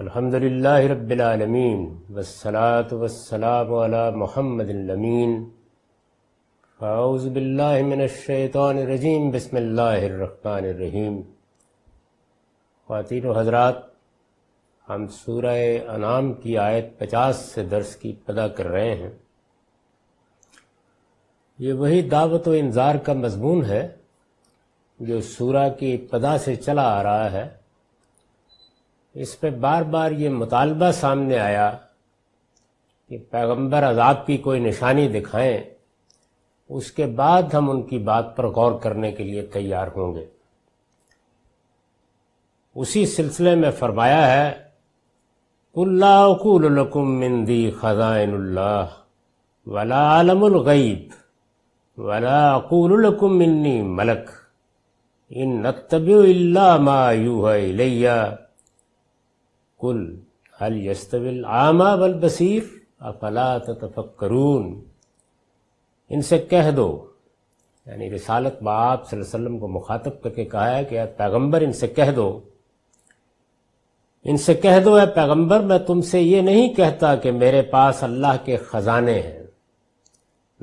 अल्हम्दुलिल्लाह रब्बिल आलमीन वस्सलात वस्सलाम अला मोहम्मद अमीन फ़ाउज़बिल्लाशैतरजीम बसमीम ख़वान हजरात हम सूर अनाम की आयत पचास से दर्स की पदा कर रहे हैं ये वही दावत व इमज़ार का मजमून है जो सूरा की पदा से चला आ रहा है इस पर बार बार ये मुतालबा सामने आया कि पैगंबर आजाद की कोई निशानी दिखाएं उसके बाद हम उनकी बात पर गौर करने के लिए तैयार होंगे उसी सिलसिले में फरमाया है कुल्लाकुलकुम मिंदी खजाइनल्ला वला आलमगैब वलाकुलकुम मिन्नी मलक इन नतब मायूह कुल हल यस्तविल आमा बल बसीर अफला तफक्करून इनसे कह दो यानी रिसालत बाप वसल्लम को मुखातब करके कहा है कि पैगम्बर इनसे कह दो इनसे कह दो है पैगंबर मैं तुमसे ये नहीं कहता कि मेरे पास अल्लाह के ख़जाने हैं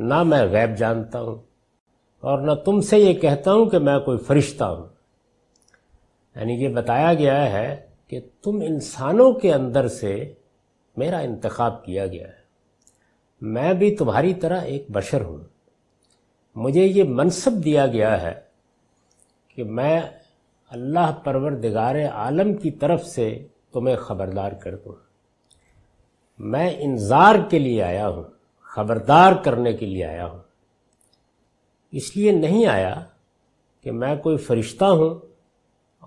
ना मैं गैब जानता हूं और ना तुमसे ये कहता हूं कि मैं कोई फरिश्ता हूं यानी ये बताया गया है कि तुम इंसानों के अंदर से मेरा इंतखब किया गया है मैं भी तुम्हारी तरह एक बशर हूँ मुझे ये मनसब दिया गया है कि मैं अल्लाह परवर परवरदिगार आलम की तरफ से तुम्हें ख़बरदार कर दूँ मैं इंजार के लिए आया हूँ ख़बरदार करने के लिए आया हूँ इसलिए नहीं आया कि मैं कोई फरिश्ता हूँ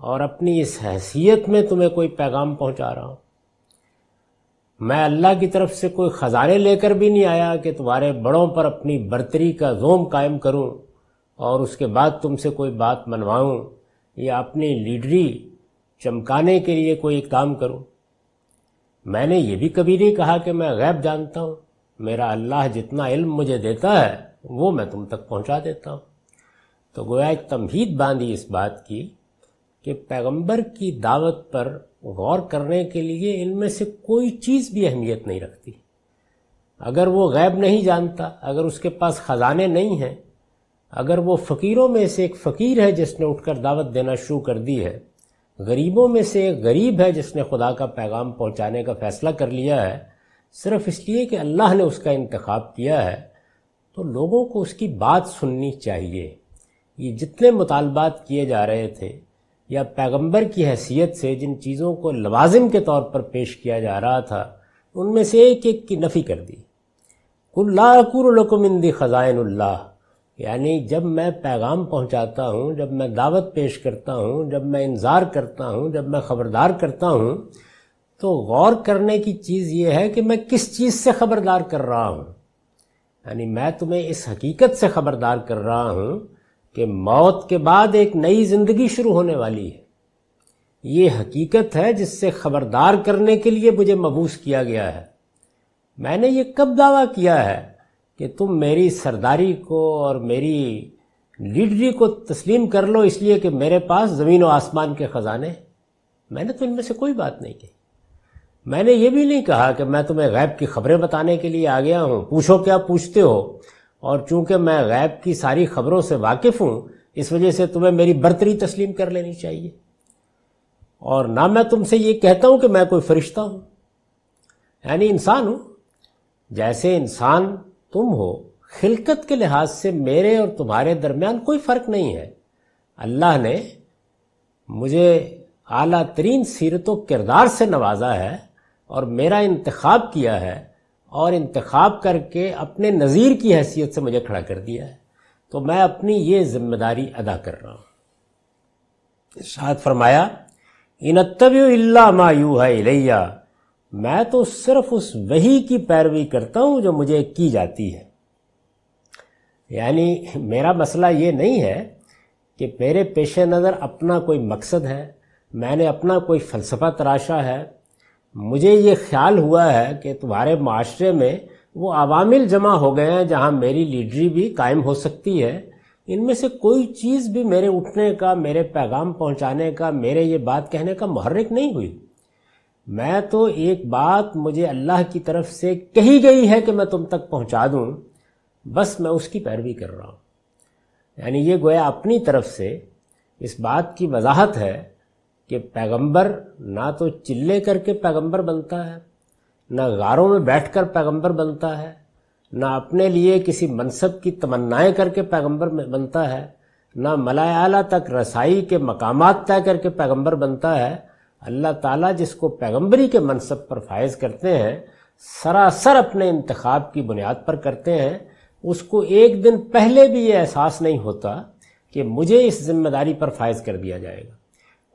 और अपनी इस हैसियत में तुम्हें कोई पैगाम पहुंचा रहा हूँ मैं अल्लाह की तरफ से कोई ख़जाने लेकर भी नहीं आया कि तुम्हारे बड़ों पर अपनी बर्तरी का जोम कायम करूं और उसके बाद तुमसे कोई बात मनवाऊं या अपनी लीडरी चमकाने के लिए कोई काम करूं मैंने ये भी कभी नहीं कहा कि मैं गैब जानता हूं मेरा अल्लाह जितना इल्म मुझे देता है वो मैं तुम तक पहुंचा देता हूं तो गोया एक तमहीद बांधी इस बात की कि पैगंबर की दावत पर गौर करने के लिए इनमें से कोई चीज़ भी अहमियत नहीं रखती अगर वो गैब नहीं जानता अगर उसके पास ख़जाने नहीं हैं अगर वो फ़कीरों में से एक फ़कीर है जिसने उठकर दावत देना शुरू कर दी है गरीबों में से एक गरीब है जिसने खुदा का पैगाम पहुंचाने का फ़ैसला कर लिया है सिर्फ इसलिए कि अल्लाह ने उसका इंतखब किया है तो लोगों को उसकी बात सुननी चाहिए ये जितने मुतालबात किए जा रहे थे या पैगंबर की हैसियत से जिन चीज़ों को लवाजिम के तौर पर पेश किया जा रहा था उनमें से एक एक की नफ़ी कर दी कुल्लाकुरकमिंदी ख़ज़ाइनल्ला यानी जब मैं पैगाम पहुंचाता हूं, जब मैं दावत पेश करता हूं, जब मैं इंतज़ार करता हूं, जब मैं ख़बरदार करता हूं, तो गौर करने की चीज़ ये है कि मैं किस चीज़ से ख़बरदार कर रहा हूं। यानी मैं तुम्हें इस हकीकत से ख़बरदार कर रहा हूं कि मौत के बाद एक नई ज़िंदगी शुरू होने वाली है ये हकीकत है जिससे ख़बरदार करने के लिए मुझे मबूस किया गया है मैंने ये कब दावा किया है कि तुम मेरी सरदारी को और मेरी लीडरी को तस्लीम कर लो इसलिए कि मेरे पास ज़मीन और आसमान के ख़जाने मैंने तो इनमें से कोई बात नहीं की मैंने ये भी नहीं कहा कि मैं तुम्हें गैब की खबरें बताने के लिए आ गया हूँ पूछो क्या पूछते हो और चूंकि मैं गैब की सारी खबरों से वाकिफ़ हूं इस वजह से तुम्हें मेरी बर्तरी तस्लीम कर लेनी चाहिए और ना मैं तुमसे ये कहता हूं कि मैं कोई फरिश्ता हूं यानी इंसान हूं जैसे इंसान तुम हो खिलकत के लिहाज से मेरे और तुम्हारे दरमियान कोई फ़र्क नहीं है अल्लाह ने मुझे अला तरीन सीरत किरदार से नवाजा है और मेरा इंतखब किया है और इंतखब करके अपने नज़ीर की हैसियत से मुझे खड़ा कर दिया है तो मैं अपनी ये जिम्मेदारी अदा कर रहा हूँ साथ फरमाया इन तब्ला मायू है इलैया मैं तो सिर्फ उस वही की पैरवी करता हूँ जो मुझे की जाती है यानी मेरा मसला ये नहीं है कि मेरे पेश नज़र अपना कोई मकसद है मैंने अपना कोई फ़लसफ़ा तराशा है मुझे ये ख्याल हुआ है कि तुम्हारे माशरे में वो अवामिल जमा हो गए हैं जहाँ मेरी लीडरी भी कायम हो सकती है इनमें से कोई चीज़ भी मेरे उठने का मेरे पैगाम पहुँचाने का मेरे ये बात कहने का महर्रिक नहीं हुई मैं तो एक बात मुझे अल्लाह की तरफ से कही गई है कि मैं तुम तक पहुँचा दूँ बस मैं उसकी पैरवी कर रहा हूँ यानी ये गोया अपनी तरफ से इस बात की वजाहत है कि पैगंबर ना तो चिल्ले करके पैगंबर बनता है ना गारों में बैठकर पैगंबर बनता है ना अपने लिए किसी मनसब की तमन्नाएं करके पैगंबर बनता है ना मलाई तक रसाई के मकाम तय करके पैगंबर बनता है अल्लाह ताला जिसको पैगंबरी के मनसब पर फायज करते हैं सरासर अपने इंतखब की बुनियाद पर करते हैं उसको एक दिन पहले भी ये एहसास नहीं होता कि मुझे इस जिम्मेदारी पर फायज कर दिया जाएगा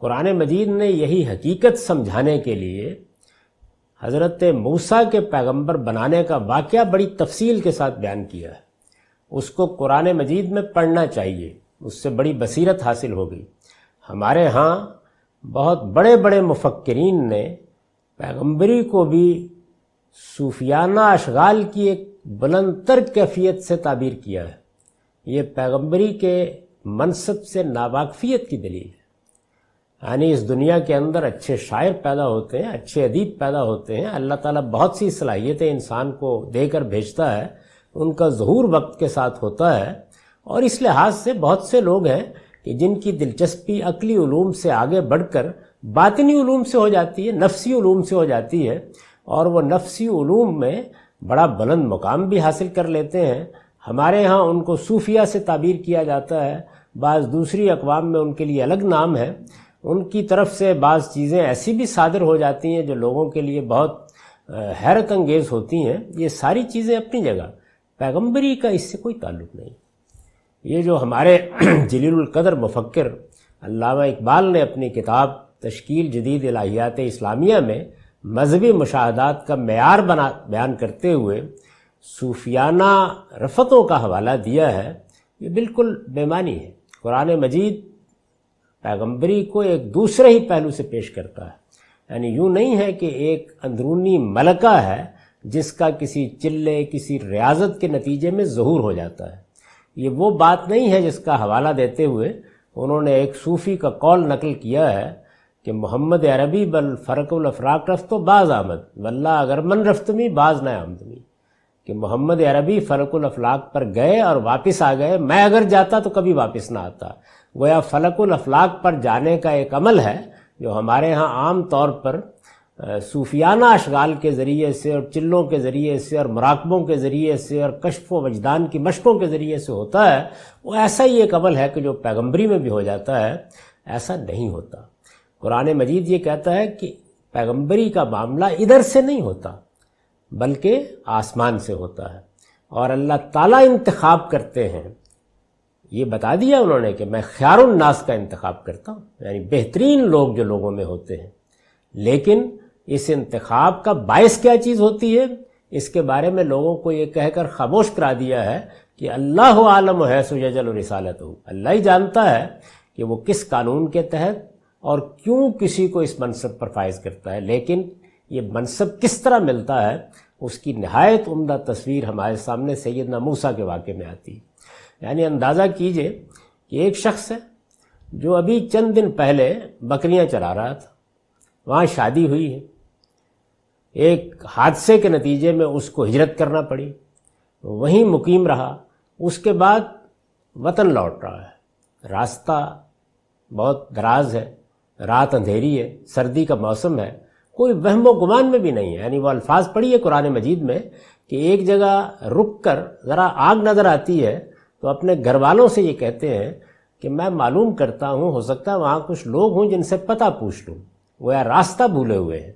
कुरान मजीद ने यही हकीकत समझाने के लिए हज़रत मूसा के पैगम्बर बनाने का वाक्य बड़ी तफसील के साथ बयान किया है उसको कुरान मजीद में पढ़ना चाहिए उससे बड़ी बसीरत हासिल होगी हमारे यहाँ बहुत बड़े बड़े मुफक्रीन ने पैगम्बरी को भी सूफियाना अशगाल की एक तर कैफियत से ताबीर किया है ये पैगम्बरी के मनसब से नावाकफियत की दलील है यानी इस दुनिया के अंदर अच्छे शायर पैदा होते हैं अच्छे अदीब पैदा होते हैं अल्लाह ताला बहुत सी सलाहियतें इंसान को देकर भेजता है उनका जहूर वक्त के साथ होता है और इस लिहाज से बहुत से लोग हैं कि जिनकी दिलचस्पी अकली ूम से आगे बढ़कर बातनी ूम से हो जाती है नफसी ूम से हो जाती है और वह नफसी ूम में बड़ा बुलंद मुकाम भी हासिल कर लेते हैं हमारे यहाँ उनको सूफिया से ताबीर किया जाता है बाज़ दूसरी अकवाम में उनके लिए अलग नाम है उनकी तरफ से बाज़ चीज़ें ऐसी भी सादर हो जाती हैं जो लोगों के लिए बहुत हैरत अंगेज होती हैं ये सारी चीज़ें अपनी जगह पैगम्बरी का इससे कोई ताल्लुक नहीं ये जो हमारे जलीलकदर मुफक्र अलामा इकबाल ने अपनी किताब तश्कील जदीद इलाहियात इस्लामिया में मजहबी मुशाहदात का मैार बना बयान करते हुए सूफियाना रफतों का हवाला दिया है ये बिल्कुल बेमानी है कुरान मजीद पैगंबरी को एक दूसरे ही पहलू से पेश करता है यानी यूं नहीं है कि एक अंदरूनी मलका है जिसका किसी चिल्ले किसी रियाजत के नतीजे में जहूर हो जाता है ये वो बात नहीं है जिसका हवाला देते हुए उन्होंने एक सूफ़ी का कौल नकल किया है कि मोहम्मद अरबी बल फ़रकुल अफराक बाज़ आमद वल्ला अगर मन रफ्तमी बाज़ न आमदमी कि मोहम्मद अरबी फलकुल अफलाक पर गए और वापस आ गए मैं अगर जाता तो कभी वापस ना आता गोया फलकुल अफलाक पर जाने का एक अमल है जो हमारे यहाँ आम तौर पर सूफियाना अशगाल के ज़रिए से और चिल्लों के ज़रिए से और मराकबों के ज़रिए से और कशफ वजदान की मशक़ों के ज़रिए से होता है वो ऐसा ही एक अमल है कि जो पैगम्बरी में भी हो जाता है ऐसा नहीं होता कुरान मजीद ये कहता है कि पैगम्बरी का मामला इधर से नहीं होता बल्कि आसमान से होता है और अल्लाह ताला इंतखब करते हैं ये बता दिया उन्होंने कि मैं ख्यारुन्नास का इंतखब करता हूँ यानी बेहतरीन लोग जो लोगों में होते हैं लेकिन इस इंतखब का बायस क्या चीज़ होती है इसके बारे में लोगों को ये कहकर खामोश करा दिया है कि अल्लाह आलम है सुजल रिसालत हो अल्लाह ही जानता है कि वो किस कानून के तहत और क्यों किसी को इस मनसब पर फायज करता है लेकिन ये मनसब किस तरह मिलता है उसकी नहायत उमदा तस्वीर हमारे सामने सैदना मूसा के वाक़े में आती है यानी अंदाज़ा कीजिए कि एक शख्स है जो अभी चंद दिन पहले बकरियां चरा रहा था वहाँ शादी हुई है एक हादसे के नतीजे में उसको हिजरत करना पड़ी वहीं मुकीम रहा उसके बाद वतन लौट रहा है रास्ता बहुत दराज है रात अंधेरी है सर्दी का मौसम है कोई वहम गुमान में भी नहीं है यानी वो अल्फाज पढ़िए कुरान मजीद में कि एक जगह रुक कर ज़रा आग नज़र आती है तो अपने घर वालों से ये कहते हैं कि मैं मालूम करता हूँ हो सकता है वहाँ कुछ लोग हों जिनसे पता पूछ लूँ वो या रास्ता भूले हुए हैं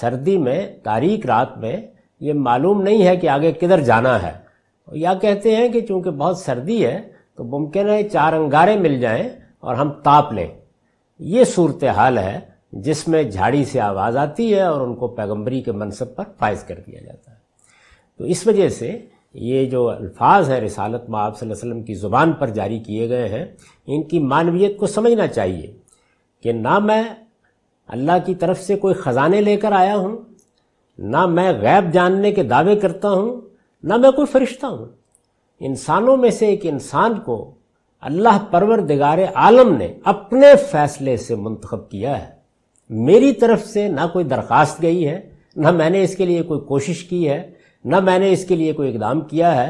सर्दी में तारीख रात में ये मालूम नहीं है कि आगे किधर जाना है या कहते हैं कि चूंकि बहुत सर्दी है तो मुमकिन है चार अंगारे मिल जाएं और हम ताप लें ये सूरत हाल है जिसमें झाड़ी से आवाज़ आती है और उनको पैगंबरी के मनसब पर फायज कर दिया जाता है तो इस वजह से ये जो अल्फाज हैं रिसालत में आप वसल्लम की ज़ुबान पर जारी किए गए हैं इनकी मानवीयत को समझना चाहिए कि ना मैं अल्लाह की तरफ से कोई ख़जाने लेकर आया हूँ ना मैं गैब जानने के दावे करता हूँ ना मैं कोई फरिश्ता हूँ इंसानों में से एक इंसान को अल्लाह परवर दिगार आलम ने अपने फैसले से मंतखब किया है मेरी तरफ से ना कोई दरख्वास्त गई है ना मैंने इसके लिए कोई कोशिश की है ना मैंने इसके लिए कोई इकदाम किया है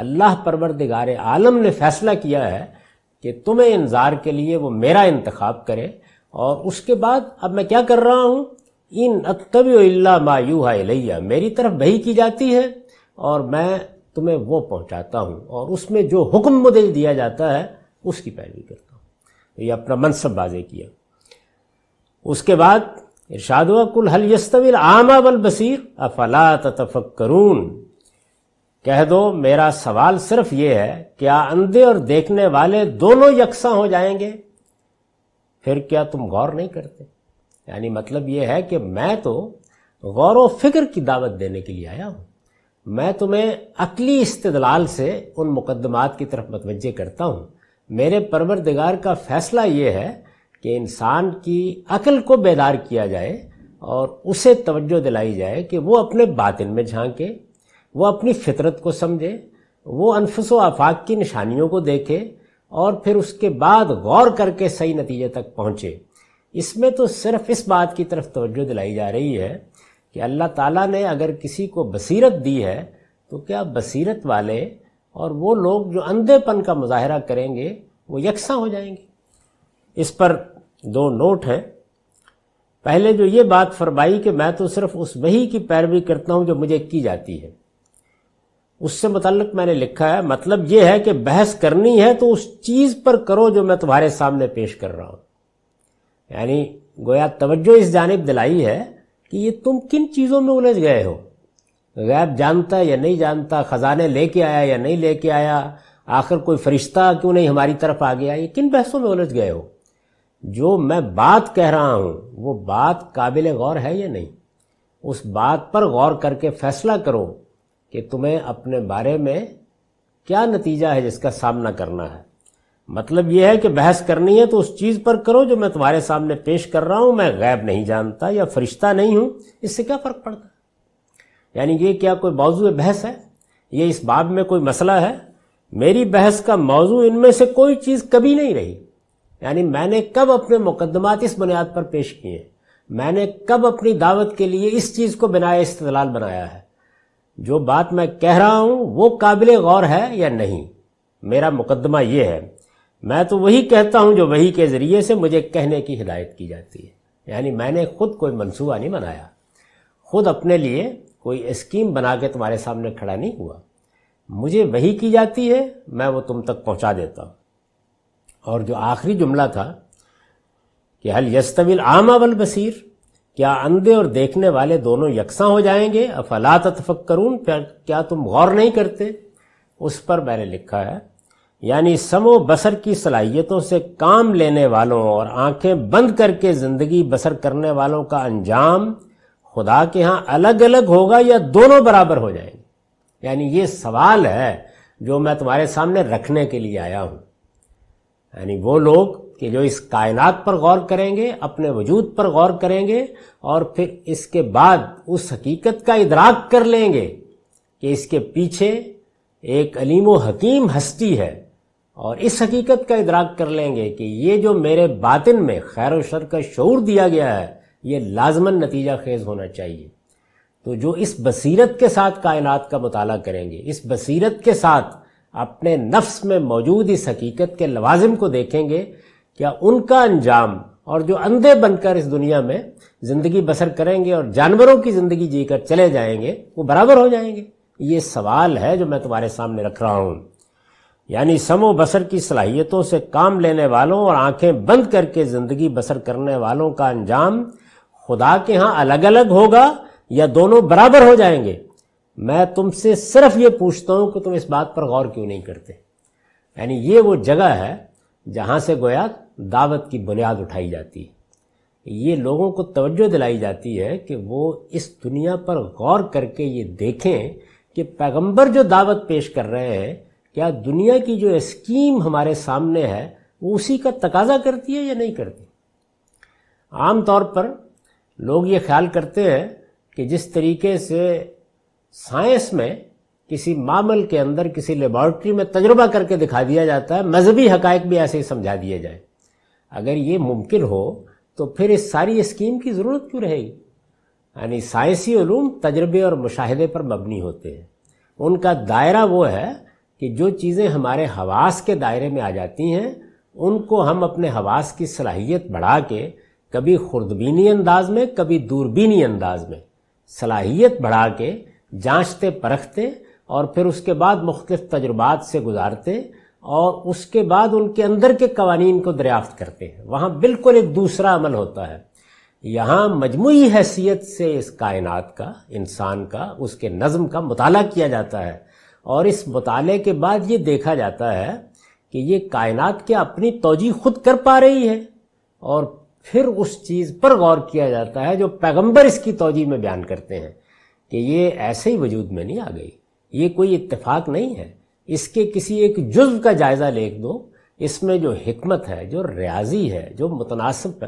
अल्लाह परवरदिगार आलम ने फैसला किया है कि तुम्हें इंतज़ार के लिए वो मेरा इंतखब करे और उसके बाद अब मैं क्या कर रहा हूँ इन अतब मायू मेरी तरफ बही की जाती है और मैं तुम्हें वो पहुँचाता हूँ और उसमें जो हुक्म मुझे दिया जाता है उसकी पैरवी करता हूँ तो ये अपना मनसब बाजे किया उसके बाद इर्शाद हुआ कुल हल यस्तविल आमा वल बसीर अफला तफक्करून कह दो मेरा सवाल सिर्फ यह है क्या अंधे और देखने वाले दोनों यकसा हो जाएंगे फिर क्या तुम गौर नहीं करते यानी मतलब यह है कि मैं तो गौर व फिक्र की दावत देने के लिए आया हूं मैं तुम्हें अकली इस्तलाल से उन मुकदमात की तरफ मतवजह करता हूं मेरे परवरदिगार का फैसला ये है कि इंसान की अकल को बेदार किया जाए और उसे तवज्जो दिलाई जाए कि वो अपने बातिन में झांके वो अपनी फितरत को समझे वो अनफस आफाक की निशानियों को देखे और फिर उसके बाद गौर करके सही नतीजे तक पहुँचे इसमें तो सिर्फ इस बात की तरफ तवज्जो दिलाई जा रही है कि अल्लाह ताला ने अगर किसी को बसीरत दी है तो क्या बसीरत वाले और वो लोग जो अंधेपन का मुजाहरा करेंगे वो यकसा हो जाएंगे इस पर दो नोट हैं पहले जो ये बात फरमाई कि मैं तो सिर्फ उस वही की पैरवी करता हूं जो मुझे की जाती है उससे मुतलक मैंने लिखा है मतलब यह है कि बहस करनी है तो उस चीज़ पर करो जो मैं तुम्हारे सामने पेश कर रहा हूं यानी गोया तवज्जो इस जानब दिलाई है कि ये तुम किन चीज़ों में उलझ गए हो गैब जानता है या नहीं जानता ख़जाने लेके आया या नहीं लेके आया आखिर कोई फरिश्ता क्यों नहीं हमारी तरफ आ गया ये किन बहसों में उलझ गए हो जो मैं बात कह रहा हूं वो बात काबिल गौर है या नहीं उस बात पर गौर करके फैसला करो कि तुम्हें अपने बारे में क्या नतीजा है जिसका सामना करना है मतलब यह है कि बहस करनी है तो उस चीज पर करो जो मैं तुम्हारे सामने पेश कर रहा हूं मैं गैब नहीं जानता या फरिश्ता नहीं हूं इससे क्या फर्क पड़ता यानी ये क्या कोई मौजू बहस है ये इस बाब में कोई मसला है मेरी बहस का मौजू इनमें से कोई चीज कभी नहीं रही यानी मैंने कब अपने मुकदमात इस बुनियाद पर पेश किए मैंने कब अपनी दावत के लिए इस चीज़ को बिना इस्तलाल बनाया है जो बात मैं कह रहा हूँ वो काबिल गौर है या नहीं मेरा मुकदमा ये है मैं तो वही कहता हूं जो वही के ज़रिए से मुझे कहने की हिदायत की जाती है यानी मैंने खुद कोई मंसूबा नहीं बनाया खुद अपने लिए कोई स्कीम बना के तुम्हारे सामने खड़ा नहीं हुआ मुझे वही की जाती है मैं वो तुम तक पहुँचा देता हूँ और जो आखिरी जुमला था कि हल यस्तविल आमा वल बसीर क्या अंधे और देखने वाले दोनों यकसा हो जाएंगे अफला तफक करून क्या तुम गौर नहीं करते उस पर मैंने लिखा है यानी समो बसर की सलाहियतों से काम लेने वालों और आंखें बंद करके ज़िंदगी बसर करने वालों का अंजाम खुदा के यहाँ अलग अलग होगा या दोनों बराबर हो जाएंगे यानी ये सवाल है जो मैं तुम्हारे सामने रखने के लिए आया हूं यानी वो लोग कि जो इस कायनात पर गौर करेंगे अपने वजूद पर गौर करेंगे और फिर इसके बाद उस हकीकत का इदराक कर लेंगे कि इसके पीछे एक अलीम हकीम हस्ती है और इस हकीकत का इदराक कर लेंगे कि ये जो मेरे बातिन में खैर शर का शौर दिया गया है ये लाजमन नतीजा खेज होना चाहिए तो जो इस बसीरत के साथ कायनात का मताल करेंगे इस बसीरत के साथ अपने नफ्स में मौजूद इस हकीकत के लवाजिम को देखेंगे क्या उनका अंजाम और जो अंधे बनकर इस दुनिया में ज़िंदगी बसर करेंगे और जानवरों की ज़िंदगी जीकर चले जाएंगे वो बराबर हो जाएंगे ये सवाल है जो मैं तुम्हारे सामने रख रहा हूं यानी समो बसर की सलाहियतों से काम लेने वालों और आंखें बंद करके ज़िंदगी बसर करने वालों का अंजाम खुदा के यहां अलग अलग होगा या दोनों बराबर हो जाएंगे मैं तुमसे सिर्फ ये पूछता हूं कि तुम इस बात पर गौर क्यों नहीं करते यानी ये वो जगह है जहां से गोया दावत की बुनियाद उठाई जाती है ये लोगों को तवज्जो दिलाई जाती है कि वो इस दुनिया पर गौर करके ये देखें कि पैगंबर जो दावत पेश कर रहे हैं क्या दुनिया की जो स्कीम हमारे सामने है वो उसी का तकाजा करती है या नहीं करती आम तौर पर लोग ये ख्याल करते हैं कि जिस तरीके से साइंस में किसी मामल के अंदर किसी लेबॉरट्री में तजुर्बा करके दिखा दिया जाता है मजहबी हक़ भी ऐसे ही समझा दिए जाए अगर ये मुमकिन हो तो फिर इस सारी स्कीम की ज़रूरत क्यों रहेगी यानी साइंसी ओलूम तजर्बे और मुशाहदे पर मबनी होते हैं उनका दायरा वो है कि जो चीज़ें हमारे हवास के दायरे में आ जाती हैं उनको हम अपने हवास की सलाहियत बढ़ा के कभी खुरदबीनी अंदाज में कभी दूरबीनी अंदाज में सलाहियत बढ़ा के जांचते परखते और फिर उसके बाद मुख्तफ तजुर्बात से गुजारते और उसके बाद उनके अंदर के कवानीन को दरियाफ्त करते हैं वहाँ बिल्कुल एक दूसरा अमल होता है यहाँ मजमू हैसियत से इस कायन का इंसान का उसके नज़म का मताल किया जाता है और इस मताले के बाद ये देखा जाता है कि ये कायनात के अपनी तोजी खुद कर पा रही है और फिर उस चीज़ पर गौर किया जाता है जो पैगम्बर इसकी तोजी में बयान करते हैं कि ये ऐसे ही वजूद में नहीं आ गई ये कोई इतफाक नहीं है इसके किसी एक जुज्व का जायज़ा ले दो इसमें जो हमत है जो रियाजी है जो मुतनासब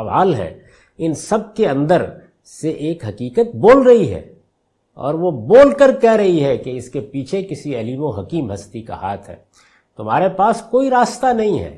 आवाल हैं इन सब के अंदर से एक हकीकत बोल रही है और वो बोल कर कह रही है कि इसके पीछे किसी अलीम हकीम हस्ती का हाथ है तुम्हारे पास कोई रास्ता नहीं है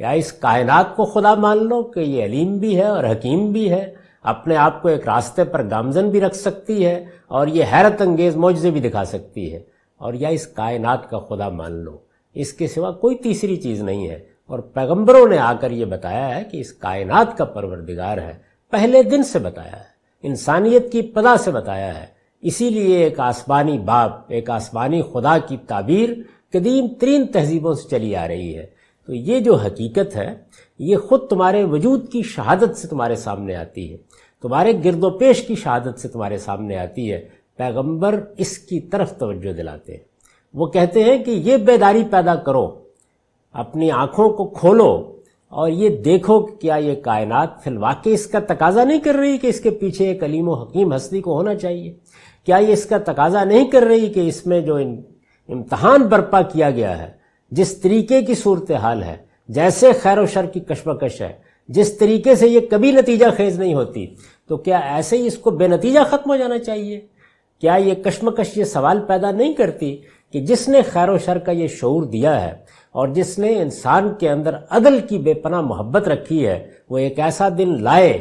या इस कायनात को खुदा मान लो कि ये अलीम भी है और हकीम भी है अपने आप को एक रास्ते पर गामजन भी रख सकती है और ये हैरत अंगेज मुआजे भी दिखा सकती है और या इस कायनात का खुदा मान लो इसके सिवा कोई तीसरी चीज़ नहीं है और पैगंबरों ने आकर ये बताया है कि इस कायनात का परवरदिगार है पहले दिन से बताया है इंसानियत की पदा से बताया है इसीलिए एक आसमानी बाप एक आसमानी खुदा की ताबीर कदीम तरीन तहजीबों से चली आ रही है तो ये जो हकीकत है ये खुद तुम्हारे वजूद की शहादत से तुम्हारे सामने आती है तुम्हारे गिरदोपेश पेश की शहादत से तुम्हारे सामने आती है पैगंबर इसकी तरफ तवज्जो दिलाते हैं वो कहते हैं कि ये बेदारी पैदा करो अपनी आंखों को खोलो और ये देखो कि क्या ये कायनात फिल वाकई इसका तकाजा नहीं कर रही कि इसके पीछे एक अलीम हकीम हस्ती को होना चाहिए क्या ये इसका तकाजा नहीं कर रही कि इसमें जो इम्तहान बर्पा किया गया है जिस तरीके की सूरत हाल है जैसे खैर व शर की कशमकश है जिस तरीके से ये कभी नतीजा खेज नहीं होती तो क्या ऐसे ही इसको बेनतीजा ख़त्म हो जाना चाहिए क्या ये कश्मकश ये सवाल पैदा नहीं करती कि जिसने खैर शर का ये शौर दिया है और जिसने इंसान के अंदर अदल की बेपना मोहब्बत रखी है वो एक ऐसा दिन लाए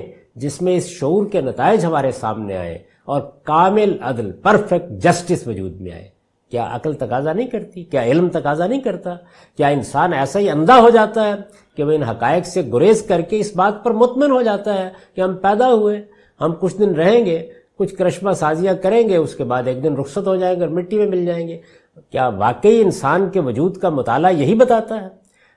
जिसमें इस शौर के नतज हमारे सामने आए और कामिल अदल परफेक्ट जस्टिस वजूद में आए क्या अकल तकाजा नहीं करती क्या इल्म तकाजा नहीं करता क्या इंसान ऐसा ही अंधा हो जाता है कि वह इन हकायक से गुरेज करके इस बात पर मुतमिन हो जाता है कि हम पैदा हुए हम कुछ दिन रहेंगे कुछ करश्मा साजियाँ करेंगे उसके बाद एक दिन रुख्सत हो जाएंगे और मिट्टी में मिल जाएंगे क्या वाकई इंसान के वजूद का मताल यही बताता है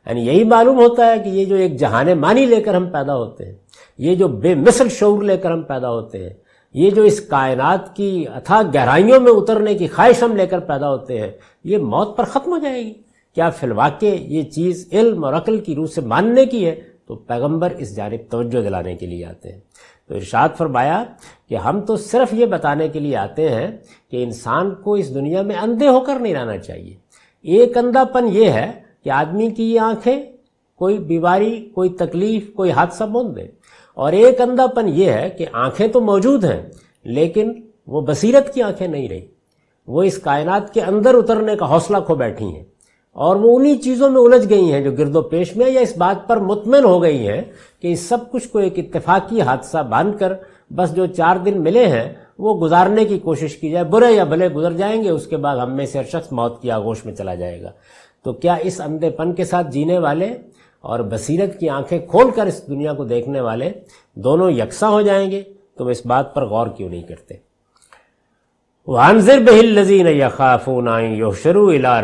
यानी यही मालूम होता है कि ये जो एक जहान मानी लेकर हम पैदा होते हैं ये जो बेमिसल शौर लेकर हम पैदा होते हैं ये जो इस कायनात की अथा गहराइयों में उतरने की ख्वाहिश हम लेकर पैदा होते हैं ये मौत पर ख़त्म हो जाएगी क्या फिलवाक़ ये चीज़ इल्म और अकल की रूह से मानने की है तो पैगंबर इस जानब तवज्जो दिलाने के लिए आते हैं तो इर्शाद फरमाया कि हम तो सिर्फ ये बताने के लिए आते हैं कि इंसान को इस दुनिया में अंधे होकर नहीं रहना चाहिए एक अंधापन ये है कि आदमी की ये आँखें कोई बीमारी कोई तकलीफ़ कोई हादसा बोल दे और एक अंधापन यह है कि आंखें तो मौजूद हैं लेकिन वो बसीरत की आंखें नहीं रही वो इस कायनात के अंदर उतरने का हौसला खो बैठी हैं और वो उन्हीं चीज़ों में उलझ गई हैं जो गिरदो पेश में या इस बात पर मुतमिन हो गई हैं कि इस सब कुछ को एक इतफाकी हादसा बांधकर बस जो चार दिन मिले हैं वो गुजारने की कोशिश की जाए बुरे या भले गुजर जाएंगे उसके बाद हम में से हर शख्स मौत की आगोश में चला जाएगा तो क्या इस अंधेपन के साथ जीने वाले और बसीरत की आंखें खोलकर इस दुनिया को देखने वाले दोनों यकसा हो जाएंगे तुम इस बात पर गौर क्यों नहीं करते वानजिर यखाफून योशरू इला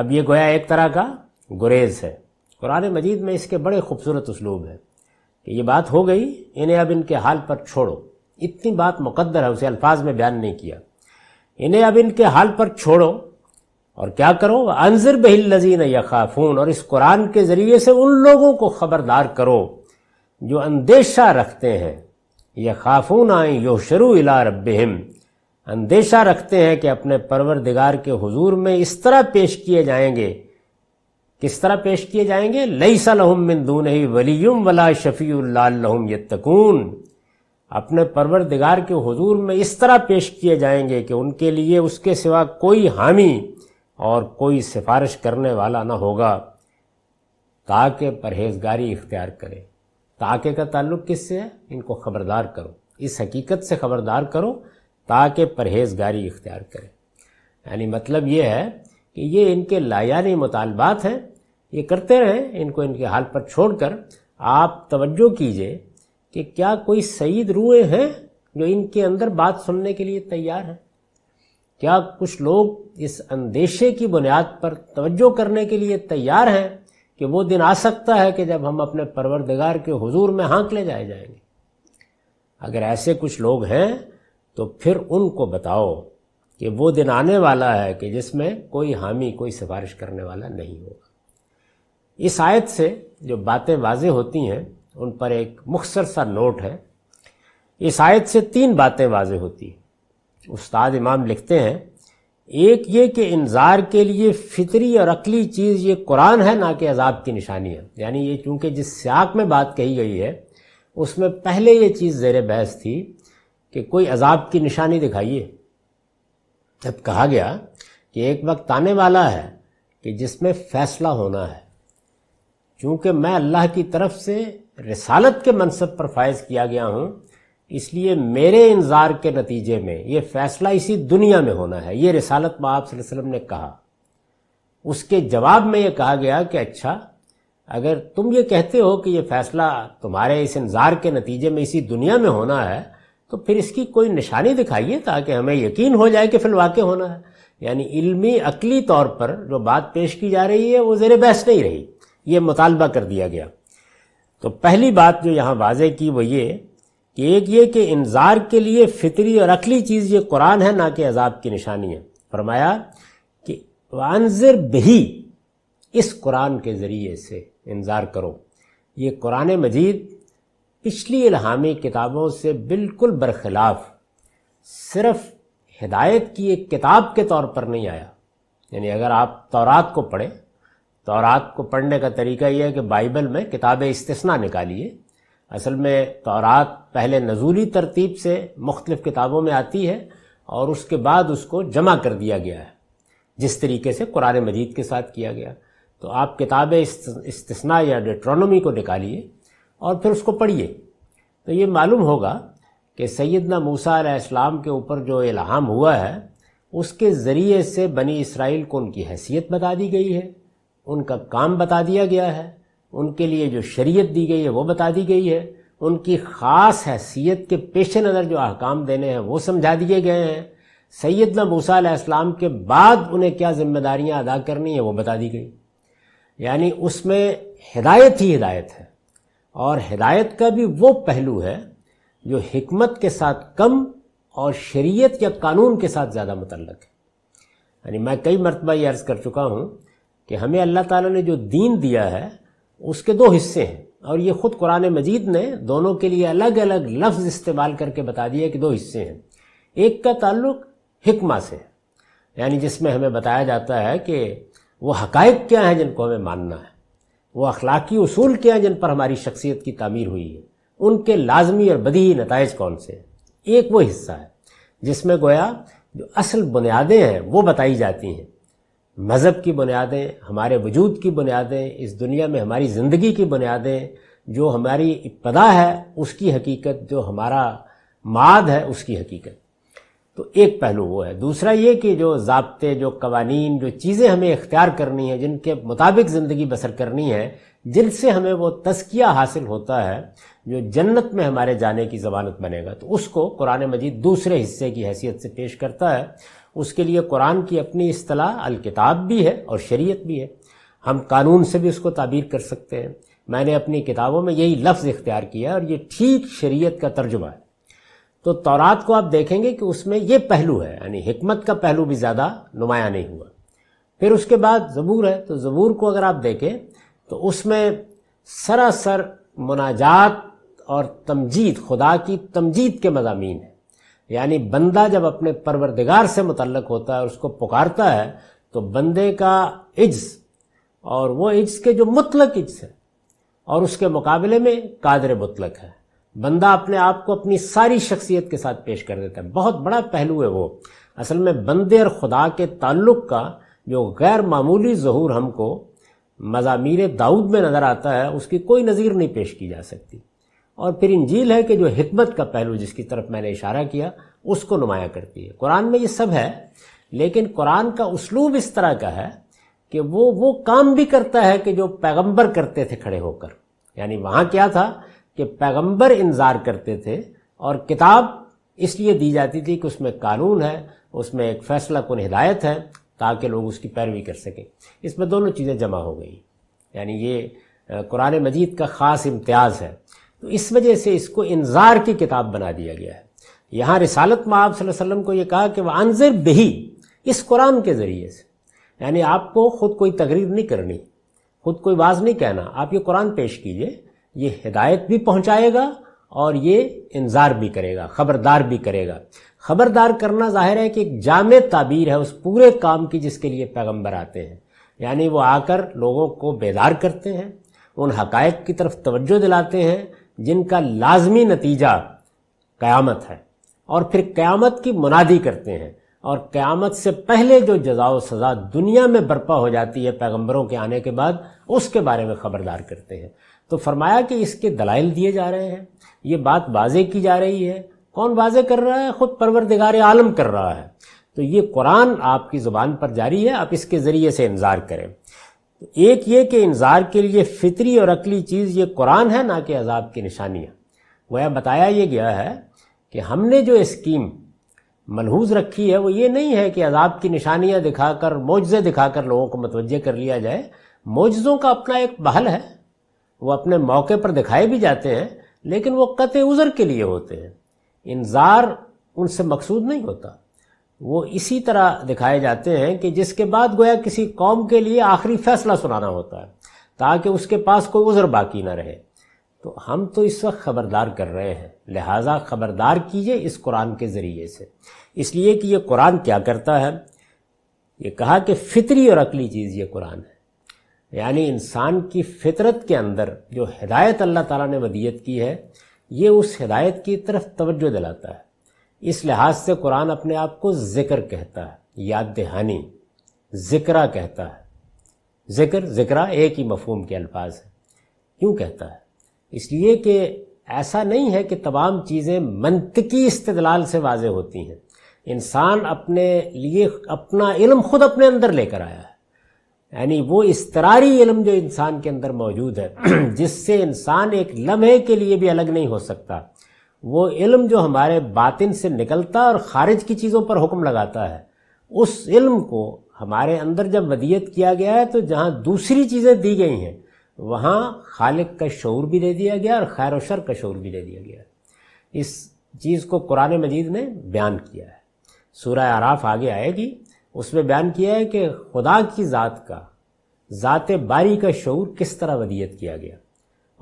अब ये गोया एक तरह का गुरेज है कुरान मजीद में इसके बड़े खूबसूरत उसलूब है कि ये बात हो गई इन्हें अब इनके हाल पर छोड़ो इतनी बात मुकद्दर है उसे अल्फाज में बयान नहीं किया इन्हें अब इनके हाल पर छोड़ो और क्या करो अनजर बहिल्लजीन यखाफून और इस कुरान के ज़रिए से उन लोगों को ख़बरदार करो जो अंदेशा रखते हैं यखाफून आए योशरू इला रबिम अंदेशा रखते हैं कि अपने परवरदिगार के हुजूर में इस तरह पेश किए जाएंगे किस तरह पेश किए जाएंगे लई सलहम मिंदून ही वलीम वला शफ़ीम यकून अपने परवरदिगार के हुजूर में इस तरह पेश किए जाएंगे कि उनके लिए उसके सिवा कोई हामी और कोई सिफारिश करने वाला ना होगा ताकि परहेजगारी इख्तियार करें ताके का ताल्लुक किससे है इनको खबरदार करो इस हकीकत से खबरदार करो ताकि परहेजगारी इख्तियार करें यानी मतलब ये है कि ये इनके लायानी मुतालबात हैं ये करते रहें इनको इनके हाल पर छोड़ कर आप तवज्जो कीजिए कि क्या कोई सईद रूए हैं जो इनके अंदर बात सुनने के लिए तैयार हैं क्या कुछ लोग इस अंदेशे की बुनियाद पर तवज्जो करने के लिए तैयार हैं कि वो दिन आ सकता है कि जब हम अपने परवरदिगार के हुजूर में हाँक ले जाए जाएंगे अगर ऐसे कुछ लोग हैं तो फिर उनको बताओ कि वो दिन आने वाला है कि जिसमें कोई हामी कोई सिफारिश करने वाला नहीं होगा इस आयत से जो बातें वाजे होती हैं उन पर एक मुख्तर सा नोट है इस आयत से तीन बातें वाजे होती हैं उस्ताद इमाम लिखते हैं एक ये कि इंजार के लिए फितरी और अकली चीज़ ये कुरान है ना कि अजाब की निशानी है यानी ये चूँकि जिस स्याक में बात कही गई है उसमें पहले ये चीज़ जेर बहस थी कि कोई अजाब की निशानी दिखाइए जब कहा गया कि एक वक्त आने वाला है कि जिसमें फैसला होना है चूँकि मैं अल्लाह की तरफ से रिसालत के मनसब पर फायज़ किया गया हूँ इसलिए मेरे इंजार के नतीजे में ये फैसला इसी दुनिया में होना है ये रिसालत में आप वसल्लम ने कहा उसके जवाब में ये कहा गया कि अच्छा अगर तुम ये कहते हो कि ये फैसला तुम्हारे इस इंजार के नतीजे में इसी दुनिया में होना है तो फिर इसकी कोई निशानी दिखाइए ताकि हमें यकीन हो जाए कि फिर वाक्य होना है यानी इल्मी अकली तौर पर जो बात पेश की जा रही है वो जेर बहस नहीं रही ये मुतालबा कर दिया गया तो पहली बात जो यहाँ वाजे की वो ये एक ये कि इंजार के लिए फितरी और अकली चीज़ ये कुरान है ना कि अजाब की निशानी है फरमाया कि वानजर बही इस कुरान के ज़रिए से इंजार करो ये कुरान मजीद पिछली इलाहामी किताबों से बिल्कुल बरखिलाफ सिर्फ हिदायत की एक किताब के तौर पर नहीं आया यानी अगर आप तौरात को पढ़ें तौरात को पढ़ने का तरीका यह है कि बाइबल में किताब इस्तना निकालिए असल में तौरात पहले नजूली तरतीब से मुख्तलिफ किताबों में आती है और उसके बाद उसको जमा कर दिया गया है जिस तरीके से कुरान मजीद के साथ किया गया तो आप किताब इस्तना या डिट्रोनोमी को निकालिए और फिर उसको पढ़िए तो ये मालूम होगा कि सैदना मूसा इस्लाम के ऊपर जो इल्हाम हुआ है उसके ज़रिए से बनी इसराइल को उनकी हैसियत बता दी गई है उनका काम बता दिया गया है उनके लिए जो शरीयत दी गई है वो बता दी गई है उनकी ख़ास हैसियत के पेश नज़र जो अहकाम देने हैं वो समझा दिए गए हैं सैदना मूसा इस्लाम के बाद उन्हें क्या जिम्मेदारियां अदा करनी है वो बता दी गई यानी उसमें हिदायत ही हिदायत है और हिदायत का भी वो पहलू है जो हमत के साथ कम और शरीयत या कानून के साथ ज़्यादा मतलब है यानी मैं कई मरतबा ये अर्ज़ कर चुका हूँ कि हमें अल्लाह ताला ने जो दीन दिया है उसके दो हिस्से हैं और ये खुद कुरान मजीद ने दोनों के लिए अलग अलग लफ्ज़ इस्तेमाल करके बता दिया कि दो हिस्से हैं एक का ताल्लुक हिकमा से यानी जिसमें हमें बताया जाता है कि वो हकायक क्या हैं जिनको हमें मानना है वो अखलाकी उसूल क्या हैं जिन पर हमारी शख्सियत की तामीर हुई है उनके लाजमी और बदी नतज कौन से हैं एक वो हिस्सा है जिसमें गोया जो असल बुनियादें हैं वो बताई जाती हैं मज़हब की बुनियादें हमारे वजूद की बुनियादें इस दुनिया में हमारी ज़िंदगी की बुनियादें जो हमारी इब्तदा है उसकी हकीकत जो हमारा माद है उसकी हकीकत तो एक पहलू वो है दूसरा ये कि जो जबते जो कवानीन जो चीज़ें हमें इख्तियार करनी है जिनके मुताबिक ज़िंदगी बसर करनी है जिनसे हमें वो तस्किया हासिल होता है जो जन्नत में हमारे जाने की जमानत बनेगा तो उसको कुरान मजीद दूसरे हिस्से की हैसियत से पेश करता है उसके लिए कुरान की अपनी असलाह अलकिताब भी है और शरीयत भी है हम कानून से भी उसको ताबीर कर सकते हैं मैंने अपनी किताबों में यही लफ्ज़ इख्तियार किया और ये ठीक शरीयत का तर्जुमा है तो तौरात को आप देखेंगे कि उसमें ये पहलू है यानी हमत का पहलू भी ज़्यादा नुमाया नहीं हुआ फिर उसके बाद ज़बूर है तो ज़बूर को अगर आप देखें तो उसमें सरासर मुनाजात और तमजीद खुदा की तमजीद के मजामी हैं यानी बंदा जब अपने परवरदिगार से मुतलक होता है उसको पुकारता है तो बंदे का इज्ज और वो इज्ज के जो मुतलक इज्ज है और उसके मुकाबले में कादर मुतलक है बंदा अपने आप को अपनी सारी शख्सियत के साथ पेश कर देता है बहुत बड़ा पहलू है वो असल में बंदे और खुदा के ताल्लुक का जो गैर मामूली जहूर हमको मजामीर दाऊद में नज़र आता है उसकी कोई नज़ीर नहीं पेश की जा सकती और फिर इंजील है कि जो हिकमत का पहलू जिसकी तरफ मैंने इशारा किया उसको नुमाया करती है कुरान में ये सब है लेकिन कुरान का उसलूब इस तरह का है कि वो वो काम भी करता है कि जो पैगंबर करते थे खड़े होकर यानी वहाँ क्या था कि पैगंबर इंतज़ार करते थे और किताब इसलिए दी जाती थी कि उसमें कानून है उसमें एक फैसला कन हिदायत है ताकि लोग उसकी पैरवी कर सकें इसमें दोनों चीज़ें जमा हो गई यानी ये कुरान मजीद का ख़ास इम्तियाज़ है तो इस वजह से इसको इंजार की किताब बना दिया गया है यहाँ रिसालत में आप वसल्लम को ये कहा कि वह अनजर बही इस कुरान के ज़रिए से यानी आपको ख़ुद कोई तकरीर नहीं करनी खुद कोई बाज़ नहीं कहना आप ये कुरान पेश कीजिए ये हिदायत भी पहुँचाएगा और ये इंजार भी करेगा ख़बरदार भी करेगा ख़बरदार करना जाहिर है कि एक जाम ताबीर है उस पूरे काम की जिसके लिए पैगम्बर आते हैं यानी वो आकर लोगों को बेदार करते हैं उन हकायक की तरफ तवज्जो दिलाते हैं जिनका लाजमी नतीजा क़यामत है और फिर क़यामत की मुनादी करते हैं और क़यामत से पहले जो जजा सज़ा दुनिया में बर्पा हो जाती है पैगम्बरों के आने के बाद उसके बारे में ख़बरदार करते हैं तो फरमाया कि इसके दलाइल दिए जा रहे हैं ये बात वाजे की जा रही है कौन वाजे कर रहा है खुद परवरदिगार आलम कर रहा है तो ये कुरान आपकी ज़ुबान पर जारी है आप इसके ज़रिए से इंतज़ार करें तो एक ये कि इंजार के लिए फितरी और अकली चीज़ ये कुरान है ना कि अजाब की निशानियाँ वह बताया ये गया है कि हमने जो स्कीम मलहूज़ रखी है वो ये नहीं है कि अजाब की निशानियाँ दिखाकर मोजे दिखाकर लोगों को मतवजह कर लिया जाए मोजों का अपना एक बहल है वो अपने मौके पर दिखाए भी जाते हैं लेकिन वो कत उज़र के लिए होते हैं इंजार उनसे मकसूद नहीं होता वो इसी तरह दिखाए जाते हैं कि जिसके बाद गोया किसी कौम के लिए आखिरी फैसला सुनाना होता है ताकि उसके पास कोई उज़र बाकी ना रहे तो हम तो इस वक्त ख़बरदार कर रहे हैं लिहाजा ख़बरदार कीजिए इस कुरान के ज़रिए से इसलिए कि ये कुरान क्या करता है ये कहा कि फितरी और अकली चीज़ ये कुरान है यानी इंसान की फितरत के अंदर जो हिदायत अल्लाह ताला ने वदियत की है ये उस हिदायत की तरफ तवज्जो दिलाता है इस लिहाज से कुरान अपने आप को जिक्र कहता है याद दहानी जिक्रा कहता है जिक्र जिक्रा एक ही मफहम के अल्फाज है क्यों कहता है इसलिए कि ऐसा नहीं है कि तमाम चीज़ें मनतकी इस्तलाल से वाज होती हैं इंसान अपने लिए अपना इलम खुद अपने अंदर लेकर आया है यानी वो इस इसतरारी इलम जो इंसान के अंदर मौजूद है जिससे इंसान एक लम्हे के लिए भी अलग नहीं हो सकता वो इल्म जो हमारे बातिन से निकलता और ख़ारिज की चीज़ों पर हुक्म लगाता है उस इल्म को हमारे अंदर जब वदियत किया गया है तो जहाँ दूसरी चीज़ें दी गई हैं वहाँ खालिक का शौर भी दे दिया गया और खैर शर का शौर भी दे दिया गया इस चीज़ को कुरान मजीद ने बयान किया है सूर्य आराफ आगे आएगी उसमें बयान किया है कि खुदा की ज़ात का ज़ात बारी का शौर किस तरह वदियत किया गया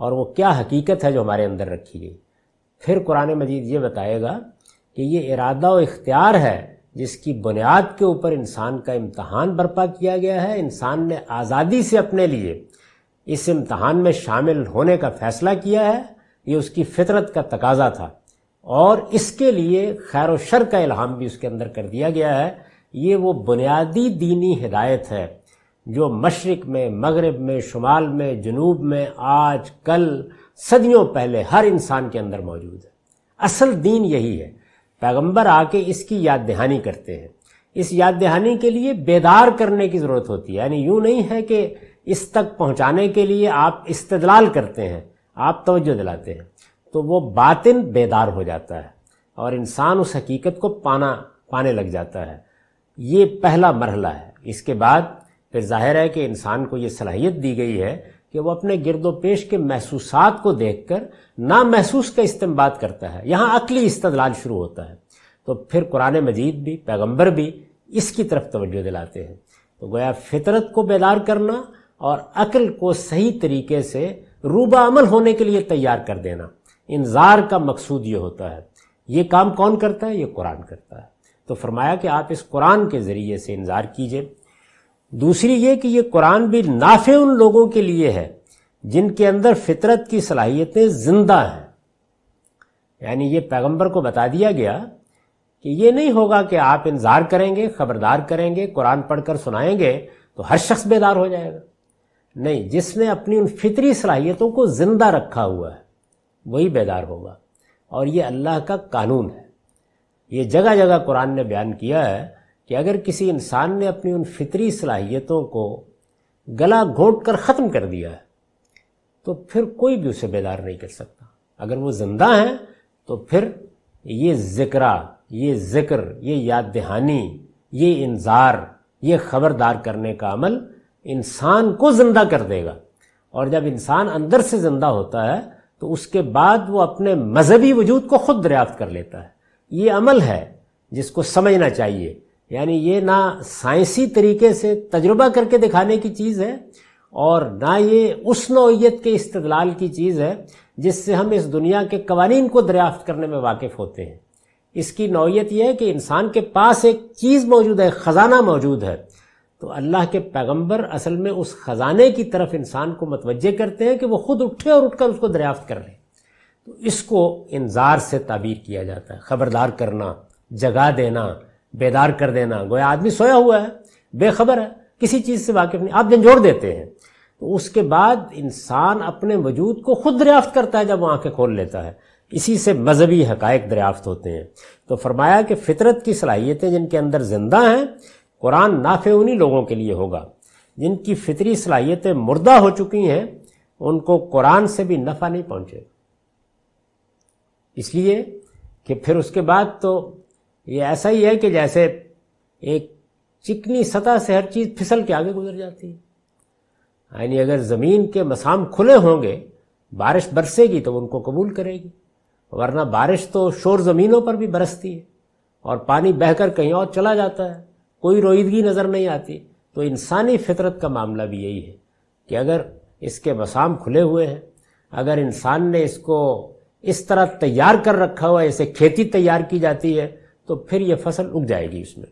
और वो क्या हकीकत है जो हमारे अंदर रखी गई फिर कुरान मजीद ये बताएगा कि ये इरादा और इख्तियार है जिसकी बुनियाद के ऊपर इंसान का इम्तहान बर्पा किया गया है इंसान ने आज़ादी से अपने लिए इस इम्तहान में शामिल होने का फैसला किया है ये उसकी फितरत का तकाजा था और इसके लिए खैर व शर का इल्हाम भी उसके अंदर कर दिया गया है ये वो बुनियादी दीनी हिदायत है जो मशरक़ में मगरब में शुमाल में जनूब में आज कल सदियों पहले हर इंसान के अंदर मौजूद है असल दीन यही है पैगंबर आके इसकी याद दहानी करते हैं इस याद दहानी के लिए बेदार करने की ज़रूरत होती है यानी यूं नहीं है कि इस तक पहुँचाने के लिए आप इस्तदलाल करते हैं आप तवज्जो दिलाते हैं तो वो बातिन बेदार हो जाता है और इंसान उस हकीकत को पाना पाने लग जाता है ये पहला मरहला है इसके बाद फिर जाहिर है कि इंसान को ये सलाहियत दी गई है कि वो अपने गिरदो पेश के महसूसात को देख कर ना महसूस का इस्तेमाल करता है यहाँ अकली इस्तलाल शुरू होता है तो फिर कुरान मजीद भी पैगम्बर भी इसकी तरफ तवज्जो दिलाते हैं तो गोया फितरत को बेदार करना और अकल को सही तरीके से रूबा अमल होने के लिए तैयार कर देना इंजार का मकसूद ये होता है ये काम कौन करता है ये कुरान करता है तो फरमाया कि आप इस कुरान के ज़रिए से इंजार कीजिए दूसरी ये कि ये कुरान भी नाफे उन लोगों के लिए है जिनके अंदर फितरत की सलाहियतें ज़िंदा हैं यानी ये पैगंबर को बता दिया गया कि ये नहीं होगा कि आप इंतज़ार करेंगे खबरदार करेंगे कुरान पढ़कर सुनाएंगे तो हर शख्स बेदार हो जाएगा नहीं जिसने अपनी उन फितरी सलाहियतों को ज़िंदा रखा हुआ है वही बेदार होगा और ये अल्लाह का कानून है ये जगह जगह कुरान ने बयान किया है कि अगर किसी इंसान ने अपनी उन फितरी सलाहियतों को गला घोट कर ख़त्म कर दिया है तो फिर कोई भी उसे बेदार नहीं कर सकता अगर वो ज़िंदा हैं तो फिर ये जिक्रा ये जिक्र ये याद दहानी ये इंजार ये खबरदार करने का अमल इंसान को ज़िंदा कर देगा और जब इंसान अंदर से ज़िंदा होता है तो उसके बाद वो अपने मजहबी वजूद को खुद दरियाफ्त कर लेता है ये अमल है जिसको समझना चाहिए यानी ये ना साइंसी तरीके से तजुर्बा करके दिखाने की चीज़ है और ना ये उस उष्णोयत के इस्तलाल की चीज़ है जिससे हम इस दुनिया के कवानीन को दरियाफ्त करने में वाकिफ़ होते हैं इसकी नौीयत यह है कि इंसान के पास एक चीज़ मौजूद है ख़जाना मौजूद है तो अल्लाह के पैगंबर असल में उस ख़जाने की तरफ इंसान को मतवज करते हैं कि वो खुद उठे और उठकर उसको दरियाफ्त कर लें तो इसको इंजार से ताबीर किया जाता है ख़बरदार करना जगा देना बेदार कर देना गोया आदमी सोया हुआ है बेखबर है किसी चीज़ से वाकिफ नहीं आप झंझोड़ देते हैं तो उसके बाद इंसान अपने वजूद को खुद दरियाफ्त करता है जब वो आंखें खोल लेता है इसी से मजहबी हकायक दरियाफ्त होते हैं तो फरमाया कि फितरत की सलाहियतें जिनके अंदर जिंदा हैं कुरान नाफे उन्हीं लोगों के लिए होगा जिनकी फितरी सलाहियतें मुर्दा हो चुकी हैं उनको कुरान से भी नफ़ा नहीं पहुँचेगा इसलिए कि फिर उसके बाद तो ये ऐसा ही है कि जैसे एक चिकनी सतह से हर चीज़ फिसल के आगे गुजर जाती है यानी अगर ज़मीन के मसाम खुले होंगे बारिश बरसेगी तो उनको कबूल करेगी वरना बारिश तो शोर ज़मीनों पर भी बरसती है और पानी बहकर कहीं और चला जाता है कोई रोईदगी नज़र नहीं आती तो इंसानी फितरत का मामला भी यही है कि अगर इसके मसाम खुले हुए हैं अगर इंसान ने इसको इस तरह तैयार कर रखा हुआ है इसे खेती तैयार की जाती है तो फिर ये फसल उग जाएगी उसमें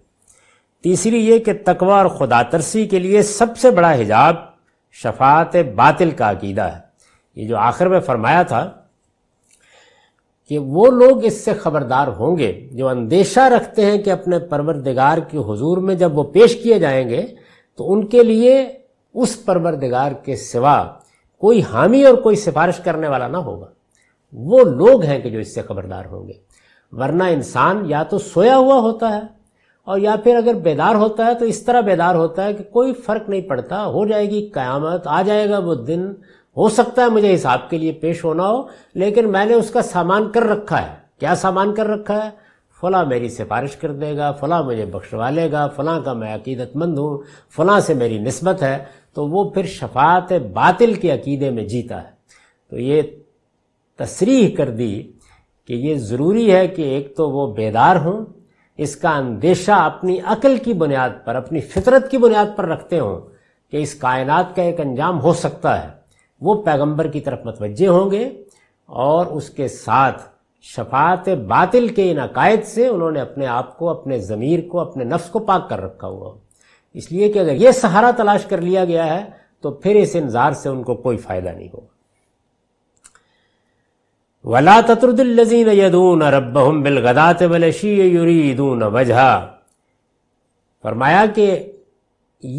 तीसरी ये कि तकवा और खुदा तरसी के लिए सबसे बड़ा हिजाब शफात बातिल का अकीदा है ये जो आखिर में फरमाया था कि वो लोग इससे खबरदार होंगे जो अंदेशा रखते हैं कि अपने परवरदिगार के हजूर में जब वो पेश किए जाएंगे तो उनके लिए उस परवरदिगार के सिवा कोई हामी और कोई सिफारिश करने वाला ना होगा वो लोग हैं कि जो इससे खबरदार होंगे वरना इंसान या तो सोया हुआ होता है और या फिर अगर बेदार होता है तो इस तरह बेदार होता है कि कोई फर्क नहीं पड़ता हो जाएगी कयामत आ जाएगा वो दिन हो सकता है मुझे हिसाब के लिए पेश होना हो लेकिन मैंने उसका सामान कर रखा है क्या सामान कर रखा है फला मेरी सिफारिश कर देगा फला मुझे बख्शवा लेगा फला का मैं अकीदतमंद हूँ फला से मेरी नस्बत है तो वो फिर शफात बातिल के अकीदे में जीता है तो ये तस्रीह कर दी कि ये ज़रूरी है कि एक तो वो बेदार हों इसका अंदेशा अपनी अकल की बुनियाद पर अपनी फितरत की बुनियाद पर रखते हों कि इस कायनात का एक अंजाम हो सकता है वो पैगंबर की तरफ मतवजे होंगे और उसके साथ शफात बातिल के इन अकायद से उन्होंने अपने आप को अपने ज़मीर को अपने नफ्स को पाक कर रखा हुआ इसलिए कि अगर ये सहारा तलाश कर लिया गया है तो फिर इस इंजार से उनको कोई फ़ायदा नहीं होगा वला तत्रुदिल्लजीन यदून रबहम बिलगदात वलशी युरीदून वजह फरमाया कि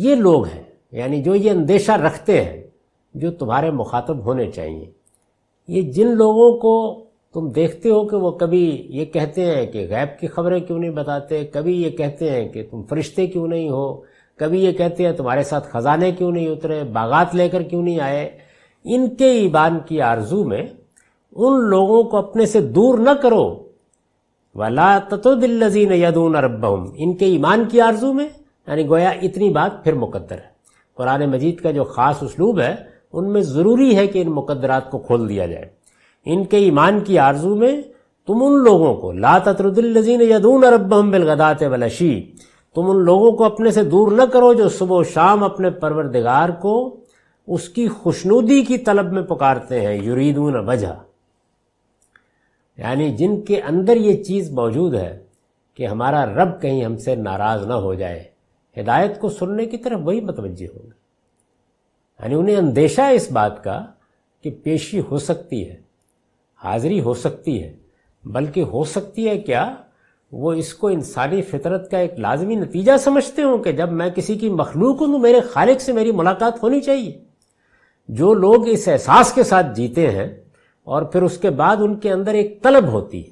ये लोग हैं यानी जो ये अंदेशा रखते हैं जो तुम्हारे मुखातब होने चाहिए ये जिन लोगों को तुम देखते हो कि वो कभी ये कहते हैं कि गैब की खबरें क्यों नहीं बताते कभी ये कहते हैं कि तुम फरिश्ते क्यों नहीं हो कभी ये कहते हैं तुम्हारे साथ खजाने क्यों नहीं उतरे बागात लेकर क्यों नहीं आए इनके ईबान की आरजू में उन लोगों को अपने से दूर न करो वला ततुदिल्लजीन यदून रबहम इनके ईमान की आरजू में यानी गोया इतनी बात फिर मुकद्दर है कुरान मजीद का जो ख़ास उसलूब है उनमें ज़रूरी है कि इन मुकदरात को खोल दिया जाए इनके ईमान की आरजू में तुम उन लोगों को ला ततरुद्दीन यदून रबहम बिलगदात वलशी तुम उन लोगों को अपने से दूर न करो जो सुबह शाम अपने परवरदिगार को उसकी खुशनुदी की तलब में पुकारते हैं युरीदून वजह यानी जिनके अंदर ये चीज़ मौजूद है कि हमारा रब कहीं हमसे नाराज़ ना हो जाए हिदायत को सुनने की तरफ वही मतवजह होंगे यानी उन्हें अंदेशा इस बात का कि पेशी हो सकती है हाजिरी हो सकती है बल्कि हो सकती है क्या वो इसको इंसानी फितरत का एक लाजमी नतीजा समझते हों कि जब मैं किसी की मखलूक हूँ तो मेरे खालिक से मेरी मुलाकात होनी चाहिए जो लोग इस एहसास के साथ जीते हैं और फिर उसके बाद उनके अंदर एक तलब होती है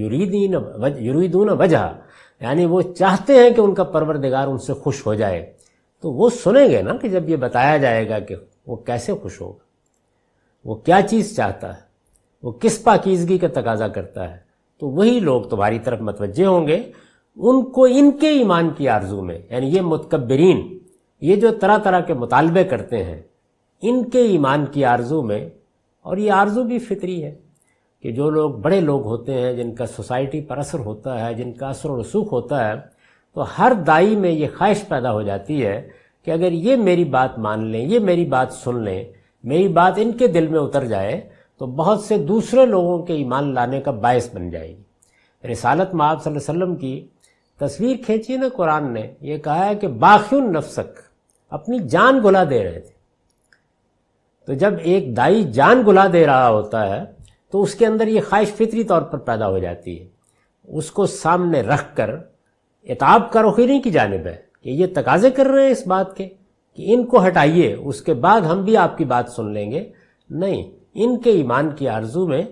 युरीदीन युरीदून वजह यानी वो चाहते हैं कि उनका परवरदिगार उनसे खुश हो जाए तो वो सुनेंगे ना कि जब ये बताया जाएगा कि वो कैसे खुश होगा वो क्या चीज़ चाहता है वो किस पाकिजगी का तकाजा करता है तो वही लोग तुम्हारी तरफ मतवजे होंगे उनको इनके ईमान की आरजू में यानी ये मुतकबरीन ये जो तरह तरह के मुतालबे करते हैं इनके ईमान की आरजू में और ये आरजू भी फितरी है कि जो लोग बड़े लोग होते हैं जिनका सोसाइटी पर असर होता है जिनका असर रसूख होता है तो हर दाई में ये ख्वाहिश पैदा हो जाती है कि अगर ये मेरी बात मान लें ये मेरी बात सुन लें मेरी बात इनके दिल में उतर जाए तो बहुत से दूसरे लोगों के ईमान लाने का बायस बन जाएगी रिसालत में आप वसल्लम की तस्वीर खींची ना कुरान ने यह कहा है कि बाख्यून नफसक अपनी जान गुला दे रहे थे तो जब एक दाई जान गुला दे रहा होता है तो उसके अंदर ये ख्वाहिश फितरी तौर पर पैदा हो जाती है उसको सामने रख कर एताब का नहीं की जानब है कि ये तकाजे कर रहे हैं इस बात के कि इनको हटाइए उसके बाद हम भी आपकी बात सुन लेंगे नहीं इनके ईमान की आरजू में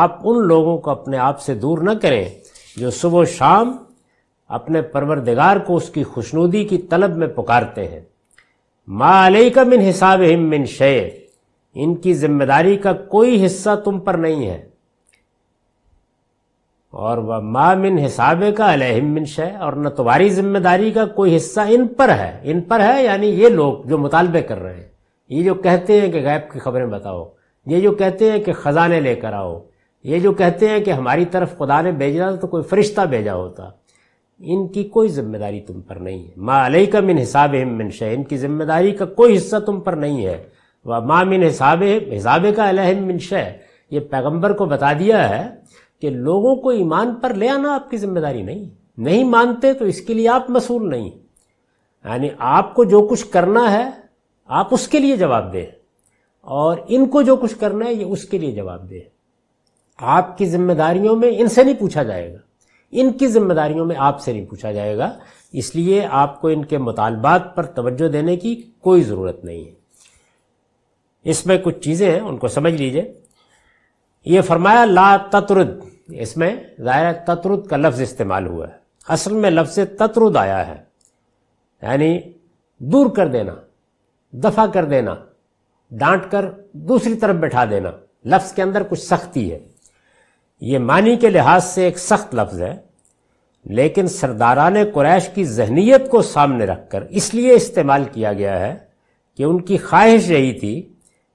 आप उन लोगों को अपने आप से दूर न करें जो सुबह शाम अपने परवरदिगार को उसकी खुशनुदी की तलब में पुकारते हैं माँ का मिन हिसाब हिम मिन शेर इनकी जिम्मेदारी का कोई हिस्सा तुम पर नहीं है और वह मामिन हिसाबे का अलहमिन है और न तुम्हारी जिम्मेदारी का कोई हिस्सा इन पर है इन पर है यानी ये लोग जो मुतालबे कर रहे हैं ये जो कहते हैं कि गैब की खबरें बताओ ये जो कहते हैं कि ख़जाने लेकर आओ ये जो कहते हैं कि हमारी तरफ खुदा ने भेजना तो कोई फरिश्ता भेजा होता इनकी कोई जिम्मेदारी तुम पर नहीं है माँ अलई का मिन हिसाब मिन शह इनकी जिम्मेदारी का कोई हिस्सा तुम पर नहीं है व तो मामिन हिसाब हिसाब का अलहमिन शय ये पैगंबर को बता दिया है कि लोगों को ईमान पर ले आना आपकी जिम्मेदारी नहीं नहीं मानते तो इसके लिए आप मसूल नहीं यानी आपको जो कुछ करना है आप उसके लिए जवाब दें और इनको जो कुछ करना है ये उसके लिए जवाब दें आपकी जिम्मेदारियों में इनसे नहीं पूछा जाएगा इनकी जिम्मेदारियों में आपसे नहीं पूछा जाएगा इसलिए आपको इनके मुतालबात पर तवज्जो देने की कोई ज़रूरत नहीं है इसमें कुछ चीज़ें हैं उनको समझ लीजिए ये फरमाया ला तत्रुद इसमें ज़ाहिर तत्रुद का लफ्ज़ इस्तेमाल हुआ है असल में लफ्ज़ तत्रुद आया है यानी दूर कर देना दफा कर देना डांट कर दूसरी तरफ बैठा देना लफ्ज़ के अंदर कुछ सख्ती है ये मानी के लिहाज से एक सख्त लफ्ज़ है लेकिन सरदारान कुरैश की जहनीत को सामने रखकर इसलिए इस्तेमाल किया गया है कि उनकी ख्वाहिश यही थी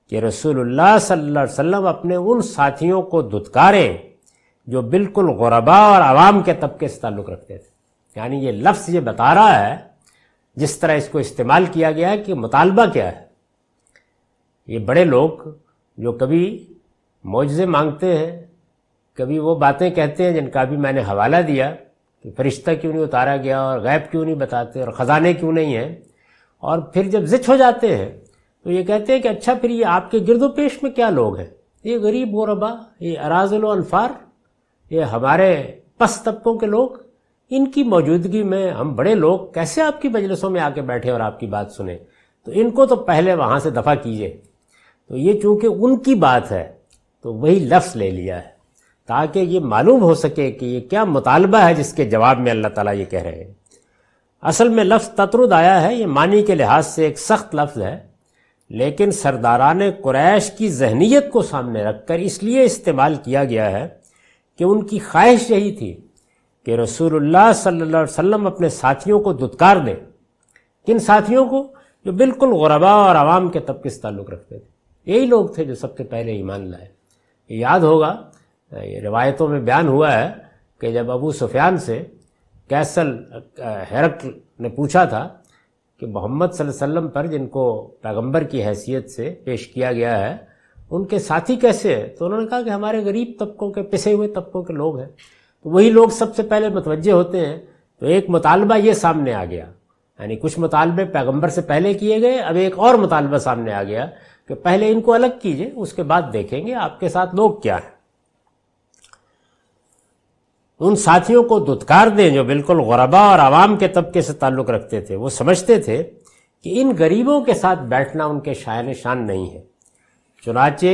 कि रसूलुल्लाह सल्लल्लाहु अलैहि वसल्लम अपने उन साथियों को दुत्कारें जो बिल्कुल गुरबा और आवाम के तबके से ताल्लुक़ रखते थे यानी ये लफ्स ये बता रहा है जिस तरह इसको इस्तेमाल किया गया है कि मुतालबा क्या है ये बड़े लोग जो कभी मुआवजे मांगते हैं कभी वो बातें कहते हैं जिनका भी मैंने हवाला दिया कि फरिश्ता क्यों नहीं उतारा गया और गैब क्यों नहीं बताते और ख़जाने क्यों नहीं हैं और फिर जब जिच हो जाते हैं तो ये कहते हैं कि अच्छा फिर ये आपके गिरदोपेश में क्या लोग हैं ये गरीब गोरबा ये अराजल अनफार ये हमारे पस तबकों के लोग इनकी मौजूदगी में हम बड़े लोग कैसे आपकी मजलिसों में आके बैठे और आपकी बात सुने तो इनको तो पहले वहां से दफ़ा कीजिए तो ये चूंकि उनकी बात है तो वही लफ्स ले लिया है ताकि ये मालूम हो सके कि ये क्या मुतालबा है जिसके जवाब में अल्लाह ताला ये कह रहे हैं असल में लफ्ज़ तत्रुद आया है ये मानी के लिहाज से एक सख्त लफ्ज़ है लेकिन सरदारान क्रैश की जहनीत को सामने रखकर इसलिए इस्तेमाल किया गया है कि उनकी ख्वाहिश यही थी कि रसूलुल्लाह सल्लल्लाहु अलैहि वसल्लम अपने साथियों को दुदकार दें किन साथियों को जो बिल्कुल गुरबा और आवाम के तबके से ताल्लुक़ रखते थे यही लोग थे जो सबसे पहले ईमान लाए याद होगा रिवायतों में बयान हुआ है कि जब अबू सुफियान से कैसल हेरक ने पूछा था कि मोहम्मद वसल्लम पर जिनको पैगंबर की हैसियत से पेश किया गया है उनके साथी कैसे हैं तो उन्होंने कहा कि हमारे गरीब तबकों के पिसे हुए तबकों के लोग हैं तो वही लोग सबसे पहले मतवजे होते हैं तो एक मुतालबा ये सामने आ गया यानी कुछ मुतालबे पैगंबर से पहले किए गए अब एक और मुतालबा सामने आ गया कि पहले इनको अलग कीजिए उसके बाद देखेंगे आपके साथ लोग क्या हैं उन साथियों को दुत्कार दें जो बिल्कुल गरबा और आवाम के तबके से ताल्लुक़ रखते थे वो समझते थे कि इन गरीबों के साथ बैठना उनके शायन शान नहीं है चुनाचे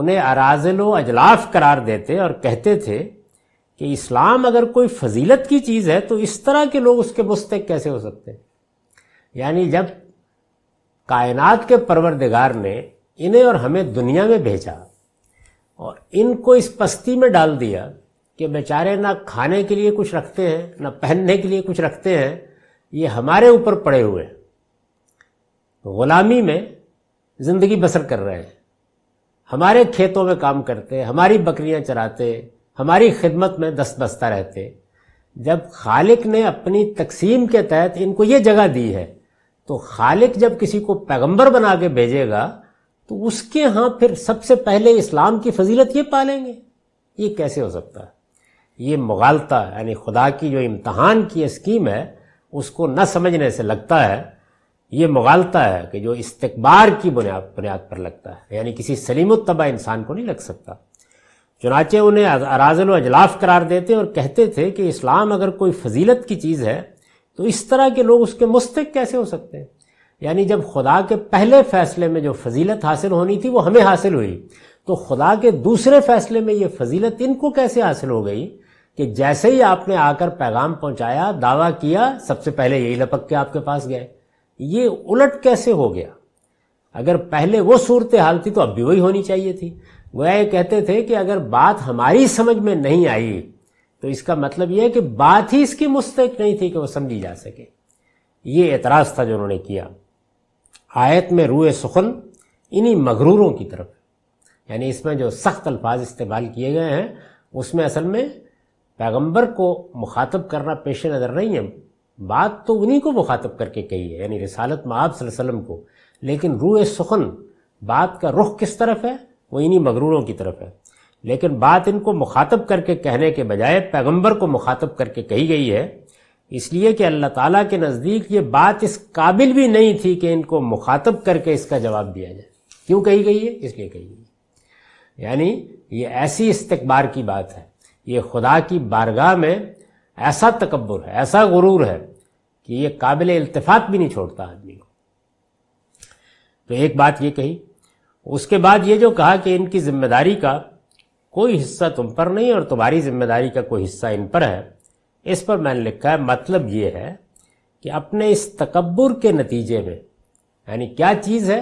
उन्हें अराजलो अजलाफ करार देते और कहते थे कि इस्लाम अगर कोई फजीलत की चीज़ है तो इस तरह के लोग उसके मुस्तक कैसे हो सकते हैं यानी जब कायनात के परवरदिगार ने इन्हें और हमें दुनिया में भेजा और इनको इस पस्ती में डाल दिया कि बेचारे ना खाने के लिए कुछ रखते हैं ना पहनने के लिए कुछ रखते हैं ये हमारे ऊपर पड़े हुए तो गुलामी में ज़िंदगी बसर कर रहे हैं हमारे खेतों में काम करते हमारी बकरियां चराते हमारी खिदमत में दस बस्ता रहते जब खालिक ने अपनी तकसीम के तहत इनको ये जगह दी है तो खालिक जब किसी को पैगंबर बना के भेजेगा तो उसके यहाँ फिर सबसे पहले इस्लाम की फजीलत ये पालेंगे ये कैसे हो सकता है ये मुगालता यानी खुदा की जो इम्तहान की स्कीम है उसको न समझने से लगता है ये मुगालता है कि जो इस्तबार की बुनियाद बुनियाद पर लगता है यानी किसी सलीमतबा इंसान को नहीं लग सकता चुनाचे उन्हें अराजल अजलाफ करार देते और कहते थे कि इस्लाम अगर कोई फजीलत की चीज़ है तो इस तरह के लोग उसके मुस्तक कैसे हो सकते हैं यानी जब खुदा के पहले फैसले में जो फजीलत हासिल होनी थी वो हमें हासिल हुई तो खुदा के दूसरे फैसले में ये फजीलत इनको कैसे हासिल हो गई कि जैसे ही आपने आकर पैगाम पहुंचाया दावा किया सबसे पहले यही लपक के आपके पास गए ये उलट कैसे हो गया अगर पहले वो सूरत हाल थी तो अब भी वही होनी चाहिए थी गोया ये कहते थे कि अगर बात हमारी समझ में नहीं आई तो इसका मतलब यह है कि बात ही इसकी मुस्तक नहीं थी कि वो समझी जा सके ये एतराज़ था जो उन्होंने किया आयत में रूए सुखन इन्हीं मगरूरों की तरफ यानी इसमें जो सख्त अल्फाज इस्तेमाल किए गए हैं उसमें असल में पैगंबर को मुखातब करना पेश नज़र नहीं है बात तो उन्हीं को मुखातब करके कही है यानी रसालत माब वसल्लम को लेकिन रूए सुखन बात का रुख किस तरफ है वो इन्हीं मगरूरों की तरफ है लेकिन बात इनको मुखातब करके कहने के बजाय पैगंबर को मुखातब करके कही गई है इसलिए कि अल्लाह ताला के नज़दीक ये बात इस काबिल भी नहीं थी कि इनको मुखातब करके इसका जवाब दिया जाए क्यों कही गई है इसलिए कही गई यानी ये ऐसी इस्तकबार की बात है ये खुदा की बारगाह में ऐसा तकबर है ऐसा गुरूर है कि ये काबिल इल्तफात भी नहीं छोड़ता आदमी को तो एक बात ये कही उसके बाद ये जो कहा कि इनकी जिम्मेदारी का कोई हिस्सा तुम पर नहीं और तुम्हारी जिम्मेदारी का कोई हिस्सा इन पर है इस पर मैंने लिखा है मतलब ये है कि अपने इस तकबर के नतीजे में यानी क्या चीज़ है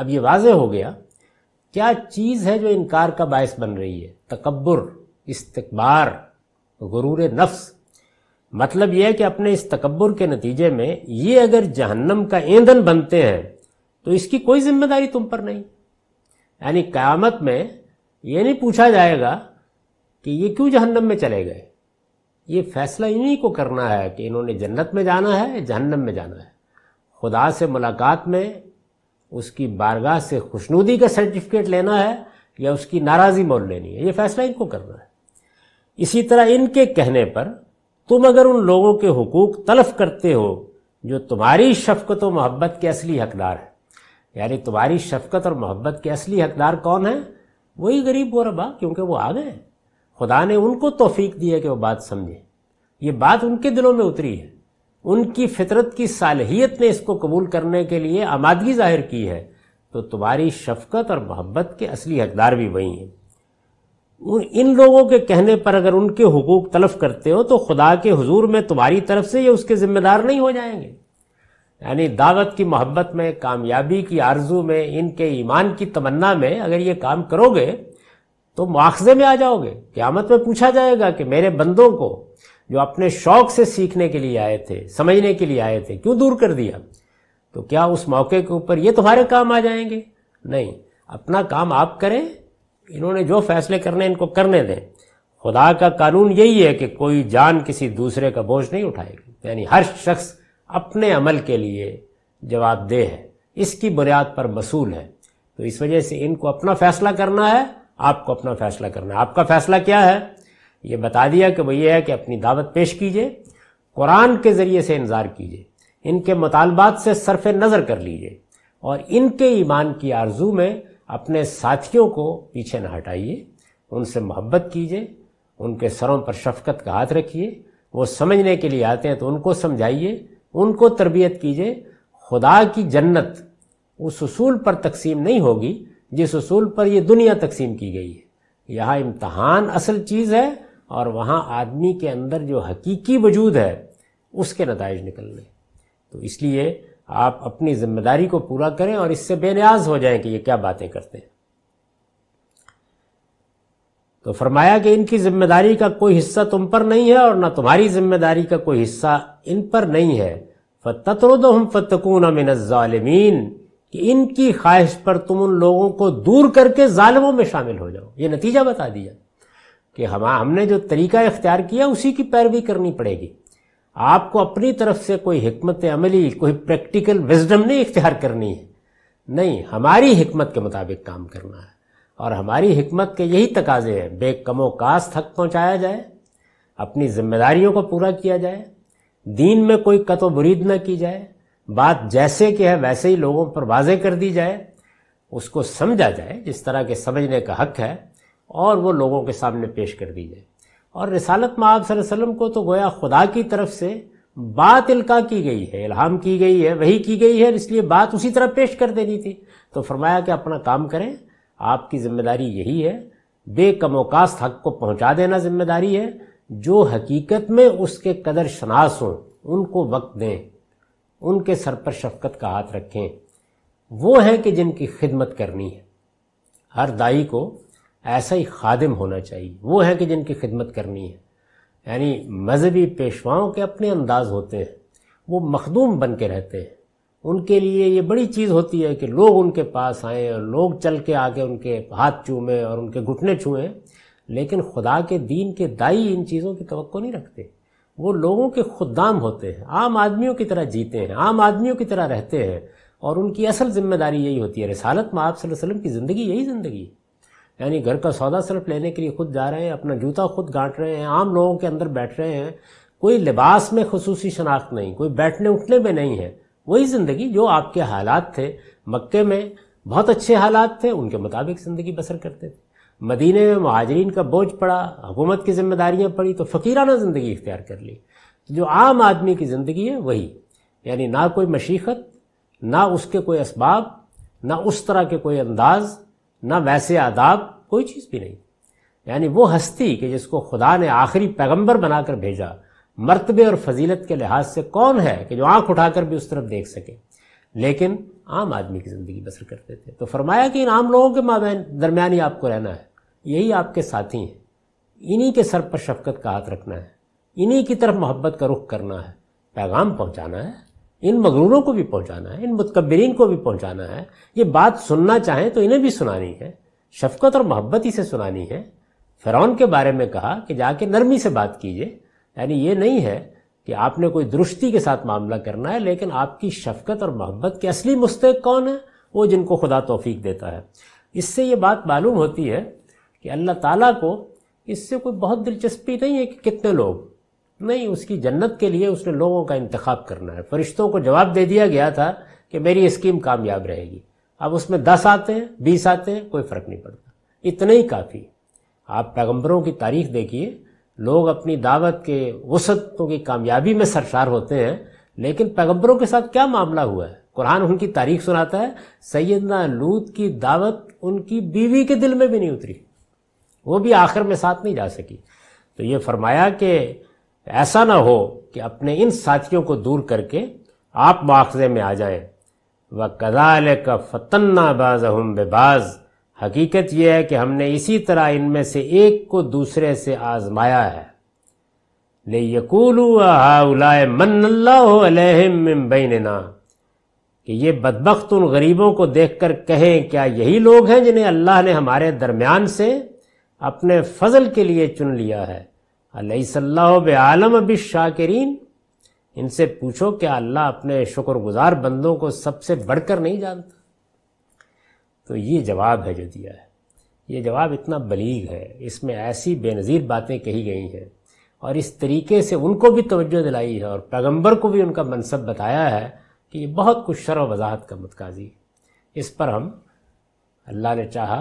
अब ये वाज हो गया क्या चीज़ है जो इनकार का बायस बन रही है तकबर इस्तबार गुरूर नफ्स मतलब यह है कि अपने इस तकबर के नतीजे में ये अगर जहन्नम का ईंधन बनते हैं तो इसकी कोई जिम्मेदारी तुम पर नहीं यानी क्यामत में ये नहीं पूछा जाएगा कि ये क्यों जहन्नम में चले गए ये फैसला इन्हीं को करना है कि इन्होंने जन्नत में जाना है जहन्नम में जाना है खुदा से मुलाकात में उसकी बारगाह से खुशनुदी का सर्टिफिकेट लेना है या उसकी नाराज़ी मोल लेनी है ये फैसला इनको करना है इसी तरह इनके कहने पर तुम अगर उन लोगों के हकूक तलफ करते हो जो तुम्हारी शफकत और मोहब्बत के असली हकदार है यानी तुम्हारी शफकत और मोहब्बत के असली हकदार कौन है वही गरीब गोरबा क्योंकि वो आ गए खुदा ने उनको तोफीक दी है कि वो बात समझे ये बात उनके दिलों में उतरी है उनकी फितरत की सालहियत ने इसको कबूल करने के लिए आमादगी जाहिर की है तो तुम्हारी शफकत और मोहब्बत के असली हकदार भी वही हैं इन लोगों के कहने पर अगर उनके हुकूक तलफ करते हो तो खुदा के हुजूर में तुम्हारी तरफ से ये उसके ज़िम्मेदार नहीं हो जाएंगे यानी दावत की मोहब्बत में कामयाबी की आरजू में इनके ईमान की तमन्ना में अगर ये काम करोगे तो मुआवजे में आ जाओगे क्यामत में पूछा जाएगा कि मेरे बंदों को जो अपने शौक से सीखने के लिए आए थे समझने के लिए आए थे क्यों दूर कर दिया तो क्या उस मौके के ऊपर ये तुम्हारे काम आ जाएंगे नहीं अपना काम आप करें इन्होंने जो फैसले करने इनको करने दें खुदा का कानून यही है कि कोई जान किसी दूसरे का बोझ नहीं उठाएगी यानी हर शख्स अपने अमल के लिए जवाबदेह है इसकी बुनियाद पर मसूल है तो इस वजह से इनको अपना फैसला करना है आपको अपना फैसला करना है आपका फैसला क्या है ये बता दिया कि भैया है कि अपनी दावत पेश कीजिए कुरान के ज़रिए से इंतज़ार कीजिए इनके मुतालबात से सरफ नज़र कर लीजिए और इनके ईमान की आरजू में अपने साथियों को पीछे न हटाइए उनसे मोहब्बत कीजिए उनके सरों पर शफकत का हाथ रखिए वो समझने के लिए आते हैं तो उनको समझाइए उनको तरबियत कीजिए खुदा की जन्नत उस उसूल पर तकसीम नहीं होगी जिस उसूल पर ये दुनिया तकसीम की गई है यहाँ इम्तहान असल चीज़ है और वहाँ आदमी के अंदर जो हकीकी वजूद है उसके नतज निकलने तो इसलिए आप अपनी जिम्मेदारी को पूरा करें और इससे बेनियाज हो जाएं कि ये क्या बातें करते हैं तो फरमाया कि इनकी जिम्मेदारी का कोई हिस्सा तुम पर नहीं है और ना तुम्हारी जिम्मेदारी का कोई हिस्सा इन पर नहीं है फ़तरुद हम फ़तकून मिन कि इनकी ख्वाहिश पर तुम उन लोगों को दूर करके जालिमों में शामिल हो जाओ ये नतीजा बता दिया कि हम हमने जो तरीका इख्तियार किया उसी की पैरवी करनी पड़ेगी आपको अपनी तरफ से कोई हमत अमली कोई प्रैक्टिकल विजडम नहीं इख्तियार करनी है नहीं हमारी हमत के मुताबिक काम करना है और हमारी हमत के यही तकाजे हैं बेकमो कास तक पहुँचाया जाए अपनी जिम्मेदारियों को पूरा किया जाए दीन में कोई कतो बुरीद न की जाए बात जैसे कि है वैसे ही लोगों पर वाजे कर दी जाए उसको समझा जाए जिस तरह के समझने का हक है और वो लोगों के सामने पेश कर दी जाए और रिसालत में आप वसल्लम को तो गोया खुदा की तरफ से बात इल्का की गई है इल्हाम की गई है वही की गई है इसलिए बात उसी तरह पेश कर देनी थी तो फरमाया कि अपना काम करें आपकी जिम्मेदारी यही है बेकमोकास हक को पहुंचा देना जिम्मेदारी है जो हकीकत में उसके कदर शनास हों उनको वक्त दें उनके सर पर शफकत का हाथ रखें वो हैं कि जिनकी खिदमत करनी है हर दाई को ऐसा ही खादिम होना चाहिए वो है कि जिनकी खिदमत करनी है यानी मजहबी पेशवाओं के अपने अंदाज होते हैं वो मखदूम बन के रहते हैं उनके लिए ये बड़ी चीज़ होती है कि लोग उनके पास आए और लोग चल के आके उनके हाथ चूमें और उनके घुटने छुएँ लेकिन खुदा के दीन के दाई इन चीज़ों की तो नहीं रखते वो लोगों के खुदाम होते हैं आम आदमियों की तरह जीते हैं आम आदमियों की तरह रहते हैं और उनकी असल जिम्मेदारी यही होती है रसालत में आप वसल्लम की ज़िंदगी यही ज़िंदगी है यानी घर का सौदा सिर्फ लेने के लिए खुद जा रहे हैं अपना जूता खुद गांट रहे हैं आम लोगों के अंदर बैठ रहे हैं कोई लिबास में खसूसी शनाख्त नहीं कोई बैठने उठने में नहीं है वही ज़िंदगी जो आपके हालात थे मक्के में बहुत अच्छे हालात थे उनके मुताबिक ज़िंदगी बसर करते थे मदीने में महाजरीन का बोझ पड़ा हुकूमत की जिम्मेदारियाँ पड़ी तो फ़कीराना ज़िंदगी इख्तियार कर ली जो आम आदमी की ज़िंदगी है वही यानी ना कोई मशीखत ना उसके कोई इसबाब ना उस तरह के कोई अंदाज़ ना वैसे आदाब कोई चीज़ भी नहीं यानी वो हस्ती कि जिसको खुदा ने आखिरी पैगंबर बनाकर भेजा मर्तबे और फजीलत के लिहाज से कौन है कि जो आंख उठाकर भी उस तरफ देख सके लेकिन आम आदमी की ज़िंदगी बसर करते थे तो फरमाया कि इन आम लोगों के माबे दरमियान ही आपको रहना है यही आपके साथी हैं इन्हीं के सर पर शफकत का हाथ रखना है इन्हीं की तरफ मोहब्बत का रुख करना है पैगाम पहुंचाना है इन मगरूरों को भी पहुंचाना है इन मुतकबरीन को भी पहुंचाना है ये बात सुनना चाहें तो इन्हें भी सुनानी है शफकत और मोहब्बत ही से सुनानी है फ़िरौन के बारे में कहा कि जाके नरमी से बात कीजिए यानी ये नहीं है कि आपने कोई दृष्टि के साथ मामला करना है लेकिन आपकी शफकत और मोहब्बत के असली मुस्तक कौन है वो जिनको खुदा तोफीक देता है इससे ये बात मालूम होती है कि अल्लाह ताला को इससे कोई बहुत दिलचस्पी नहीं है कि कितने लोग नहीं उसकी जन्नत के लिए उसने लोगों का इंतखब करना है फरिश्तों को जवाब दे दिया गया था कि मेरी स्कीम कामयाब रहेगी अब उसमें दस आते हैं बीस आते हैं कोई फ़र्क नहीं पड़ता इतना ही काफ़ी आप पैगम्बरों की तारीख देखिए लोग अपनी दावत के वसतों की कामयाबी में सरसार होते हैं लेकिन पैगम्बरों के साथ क्या मामला हुआ है कुरान उनकी तारीख सुनाता है सैदना लूत की दावत उनकी बीवी के दिल में भी नहीं उतरी वो भी आखिर में साथ नहीं जा सकी तो ये फरमाया कि ऐसा ना हो कि अपने इन साथियों को दूर करके आप मुआवजे में आ जाए व कदाल का फतन्ना बाज हम बेबाज हकीकत यह है कि हमने इसी तरह इनमें से एक को दूसरे से आजमाया है ले यकूलू हाउलाए कि ये बदबख्त उन गरीबों को देखकर कहें क्या यही लोग हैं जिन्हें अल्लाह ने हमारे दरमियान से अपने फजल के लिए चुन लिया है अलम अभी शाकिरीन इनसे पूछो क्या अल्लाह अपने शुक्रगुजार बंदों को सबसे बढ़कर नहीं जानता तो ये जवाब है जो दिया है ये जवाब इतना बलीग है इसमें ऐसी बेनज़ीर बातें कही गई हैं और इस तरीके से उनको भी तवज्जो दिलाई है और पैगम्बर को भी उनका मनसब बताया है कि ये बहुत कुछ शर वजाहत का मतकाजी इस पर हम अल्लाह ने चाहा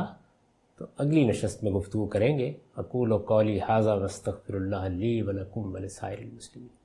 तो अगली नशस्त में गुफ्तु करेंगे अकूल कौली हाजा वस्तफ़िर ली वनकुम मुस्लिम